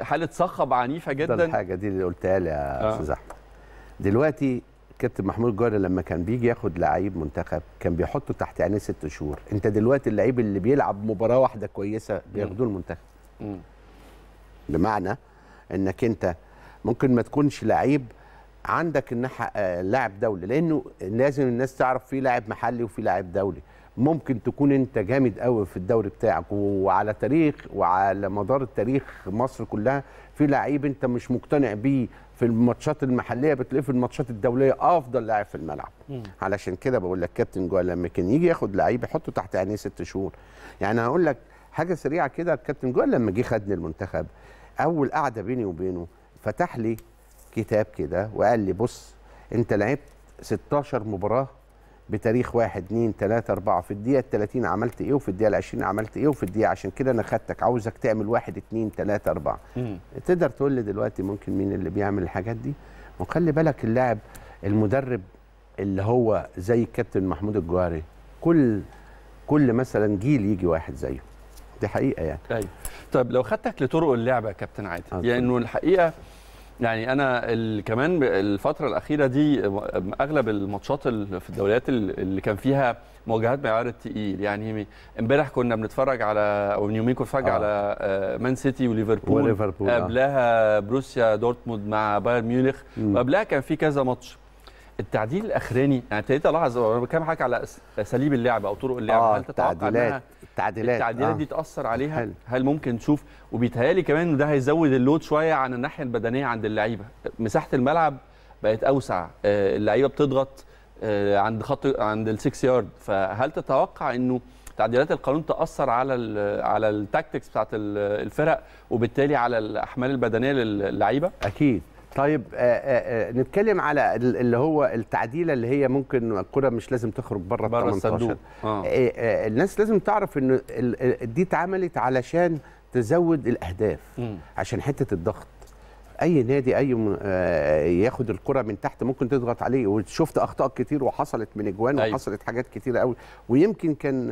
حاله صخب عنيفه جدا الحاجه دي اللي قلتها لي يا آه. استاذ آه. احمد دلوقتي كابتن محمود الجاري لما كان بيجي ياخد لعيب منتخب كان بيحطه تحت عينيه ست شهور انت دلوقتي اللعيب اللي بيلعب مباراه واحده كويسه بياخدوه المنتخب بمعنى انك انت ممكن ما تكونش لعيب عندك ان آه، لاعب دولي لانه لازم الناس تعرف في لاعب محلي وفي لاعب دولي ممكن تكون انت جامد قوي في الدوري بتاعك وعلى تاريخ وعلى مدار التاريخ مصر كلها في لعيب انت مش مقتنع بيه في الماتشات المحليه بتلاقيه في الماتشات الدوليه افضل لاعب في الملعب مم. علشان كده بقول لك كابتن جوه لما كان يجي ياخد لعيب يحطه تحت عينيه ست شهور يعني هقول لك حاجه سريعه كده كابتن جوه لما جه خدني المنتخب اول قعده بيني وبينه فتح لي كتاب كده وقال لي بص انت لعبت 16 مباراه بتاريخ 1 2 3 4 في الدقيقه 30 عملت ايه وفي الدقيقه 20 عملت ايه وفي الدقيقه عشان كده انا خدتك عاوزك تعمل 1 2 3 4 تقدر تقول لي دلوقتي ممكن مين اللي بيعمل الحاجات دي وخلي بالك اللاعب المدرب اللي هو زي الكابتن محمود الجواري كل كل مثلا جيل يجي واحد زيه دي حقيقه يعني ايوه طيب لو خدتك لطرق اللعبه يا كابتن عادل آه، يعني الحقيقه يعني انا كمان الفتره الاخيره دي اغلب الماتشات في الدوريات اللي كان فيها مواجهات معيار التقيل يعني امبارح كنا بنتفرج على او من يومين كنا بنتفرج آه. على مان آه، سيتي وليفربول وليفربول آه. قبلها آه. بروسيا دورتموند مع بايرن ميونخ وقبلها كان في كذا ماتش التعديل الاخراني يعني ابتديت الاحظ انا بتكلم حضرتك على اساليب اللعب او طرق اللعب آه هل تتوقع التعديلات التعديلات التعديلات آه. دي تاثر عليها هل, هل ممكن نشوف وبيتهيالي كمان ده هيزود اللود شويه عن الناحيه البدنيه عند اللعيبه مساحه الملعب بقت اوسع آه، اللعيبه بتضغط آه، عند خط عند السكس يارد فهل تتوقع انه تعديلات القانون تاثر على الـ على التاكتكس بتاعت الفرق وبالتالي على الاحمال البدنيه للعيبه اكيد طيب آآ آه، آآ آه، آه، نتكلم على اللي هو التعديله اللي هي ممكن الكره مش لازم تخرج بره بره الصندوق الناس لازم تعرف ان دي اتعملت علشان تزود الاهداف م. عشان حته الضغط اي نادي اي ياخد الكره من تحت ممكن تضغط عليه وشفت اخطاء كتير وحصلت من اجوان أيوة. وحصلت حاجات كتيره قوي ويمكن كان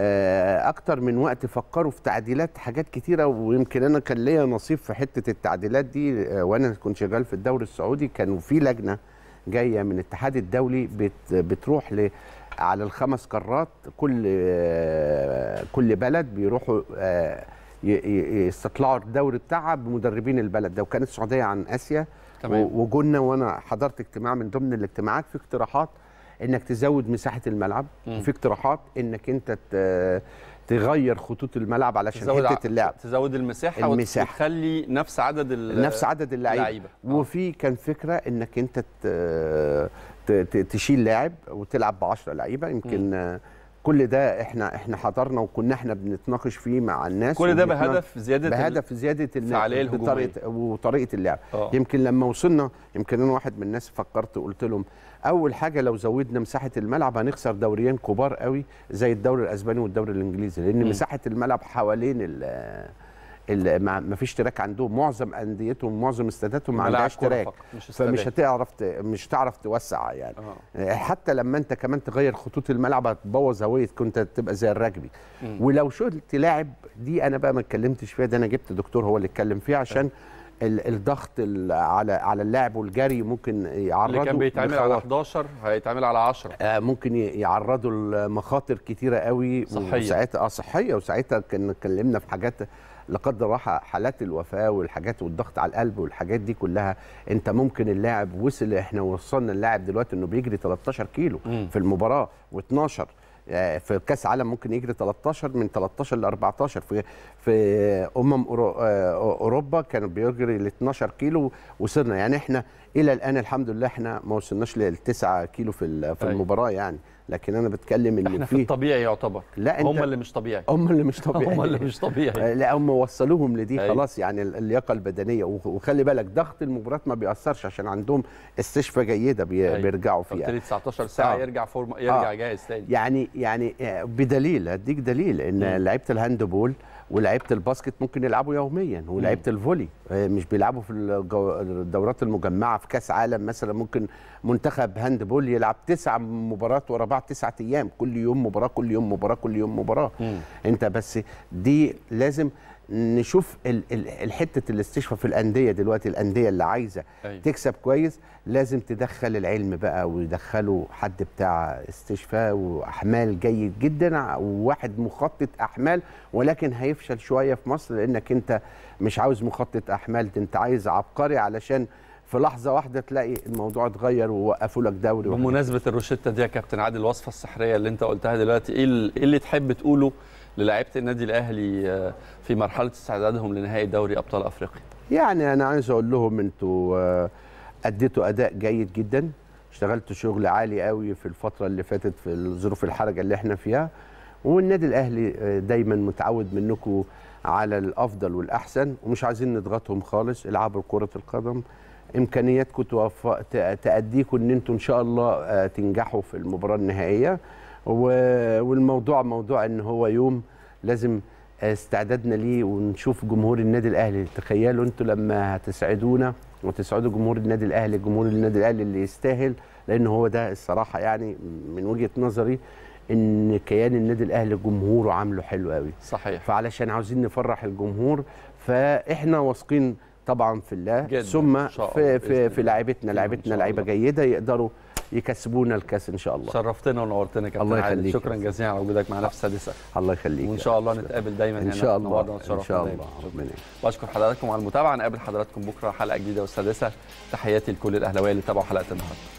آه، اكتر من وقت فكروا في تعديلات حاجات كتيره ويمكن انا كان ليا نصيب في حته التعديلات دي آه، وانا كنت شغال في الدوري السعودي كانوا في لجنه جايه من الاتحاد الدولي بتروح ل على الخمس قارات كل آه، كل بلد بيروحوا يستطلعوا الدوري بتاعها بمدربين البلد ده وكانت السعوديه عن اسيا تمام. وجونا وانا حضرت اجتماع من ضمن الاجتماعات في اقتراحات انك تزود مساحه الملعب وفي اقتراحات انك انت تغير خطوط الملعب علشان تزود حته اللعب تزود المساحه, المساحة. وتخلي نفس عدد نفس عدد اللعيبه آه. وفي كان فكره انك انت تشيل لاعب وتلعب ب 10 لعيبه يمكن كل ده احنا احنا حضرنا وكنا احنا بنتناقش فيه مع الناس كل ده بهدف زياده بهدف زياده الفعاليه الهجوميه وطريقه اللعب أوه. يمكن لما وصلنا يمكن انا واحد من الناس فكرت قلت لهم اول حاجه لو زودنا مساحه الملعب هنخسر دوريين كبار قوي زي الدوري الاسباني والدوري الانجليزي لان م. مساحه الملعب حوالين ال ما فيش تراك عندهم معظم انديتهم معظم استاداتهم ما عندهاش تراك فمش هتعرف مش هتعرف توسع يعني أوه. حتى لما انت كمان تغير خطوط الملعب هتبوظ هويه كنت تبقى زي الرجبي ولو شلت لاعب دي انا بقى ما اتكلمتش فيها ده انا جبت دكتور هو اللي اتكلم فيها عشان أوه. الضغط على على اللاعب والجري ممكن يعرضه اللي كان بيتعمل على 11 هيتعمل على 10 آه، ممكن يعرضه لمخاطر كتيره قوي صحيه وساعتها اه صحيه وساعتها كنا اتكلمنا في حاجات لا قدر الله حالات الوفاه والحاجات والضغط على القلب والحاجات دي كلها انت ممكن اللاعب وصل احنا وصلنا اللاعب دلوقتي انه بيجري 13 كيلو م. في المباراه و12 آه، في كاس عالم ممكن يجري 13 من 13 ل 14 في في امم آه، اوروبا كانوا بيجري ل 12 كيلو وصلنا يعني احنا الى الان الحمد لله احنا ما وصلناش لل 9 كيلو في في طيب. المباراه يعني لكن انا بتكلم ان احنا في الطبيعي يعتبر لا هم اللي مش طبيعي هم اللي مش طبيعي هم اللي مش طبيعي لا هم وصلوهم لدي أي. خلاص يعني اللياقه البدنيه وخلي بالك ضغط المباريات ما بيأثرش عشان عندهم استشفاء جيده بي بيرجعوا فيها 19 ساعه آه. يرجع فورمه يرجع آه. جاهز تاني يعني يعني آه، بدليل هديك دليل ان لعيبه الهاندبول بول ولعيبه الباسكت ممكن يلعبوا يوميا ولعيبه الفولي آه، مش بيلعبوا في الدورات المجمعه في كاس عالم مثلا ممكن منتخب هاند بول يلعب تسع مباريات ورا بعض تسعة ايام كل يوم مباراه كل يوم مباراه كل يوم مباراه انت بس دي لازم نشوف الحته الاستشفاء في الانديه دلوقتي الانديه اللي عايزه أيوة. تكسب كويس لازم تدخل العلم بقى ويدخلوا حد بتاع استشفاء واحمال جيد جدا وواحد مخطط احمال ولكن هيفشل شويه في مصر لانك انت مش عاوز مخطط احمال انت عايز عبقري علشان في لحظه واحده تلاقي الموضوع اتغير ووقفوا لك دوري بمناسبه الروشته دي يا كابتن عادل الوصفه السحريه اللي انت قلتها دلوقتي ايه, إيه اللي تحب تقوله للاعيبه النادي الاهلي آه، في مرحله استعدادهم لنهائي دوري ابطال افريقيا؟ يعني انا عايز اقول لهم انتوا آه، اديتوا اداء جيد جدا اشتغلتوا شغل عالي قوي في الفتره اللي فاتت في الظروف الحرجه اللي احنا فيها والنادي الاهلي آه، دايما متعود منكم على الافضل والاحسن ومش عايزين نضغطهم خالص العبوا كره القدم امكانياتكم تأديكم ان انتم ان شاء الله تنجحوا في المباراه النهائيه والموضوع موضوع ان هو يوم لازم استعدادنا ليه ونشوف جمهور النادي الاهلي تخيلوا انتوا لما هتسعدونا وتسعدوا جمهور النادي الاهلي جمهور النادي الاهلي اللي يستاهل لان هو ده الصراحه يعني من وجهه نظري ان كيان النادي الاهلي جمهوره عامله حلو قوي صحيح فعلشان عاوزين نفرح الجمهور فاحنا واثقين طبعا في الله ثم في في, في, لاعبتنا لعيبتنا لعيبه جيده يقدروا يكسبونا الكاس ان شاء الله شرفتنا ونورتنا كابتن الله يخليك شكرا جزيلا على وجودك معنا في السادسه الله يخليك وان شاء الله نتقابل دايما ان شاء الله ان شاء الله بشكر حضراتكم على المتابعه نقابل حضراتكم بكره حلقه جديده والسادسه تحياتي لكل الاهلاويه اللي تابعوا حلقه النهارده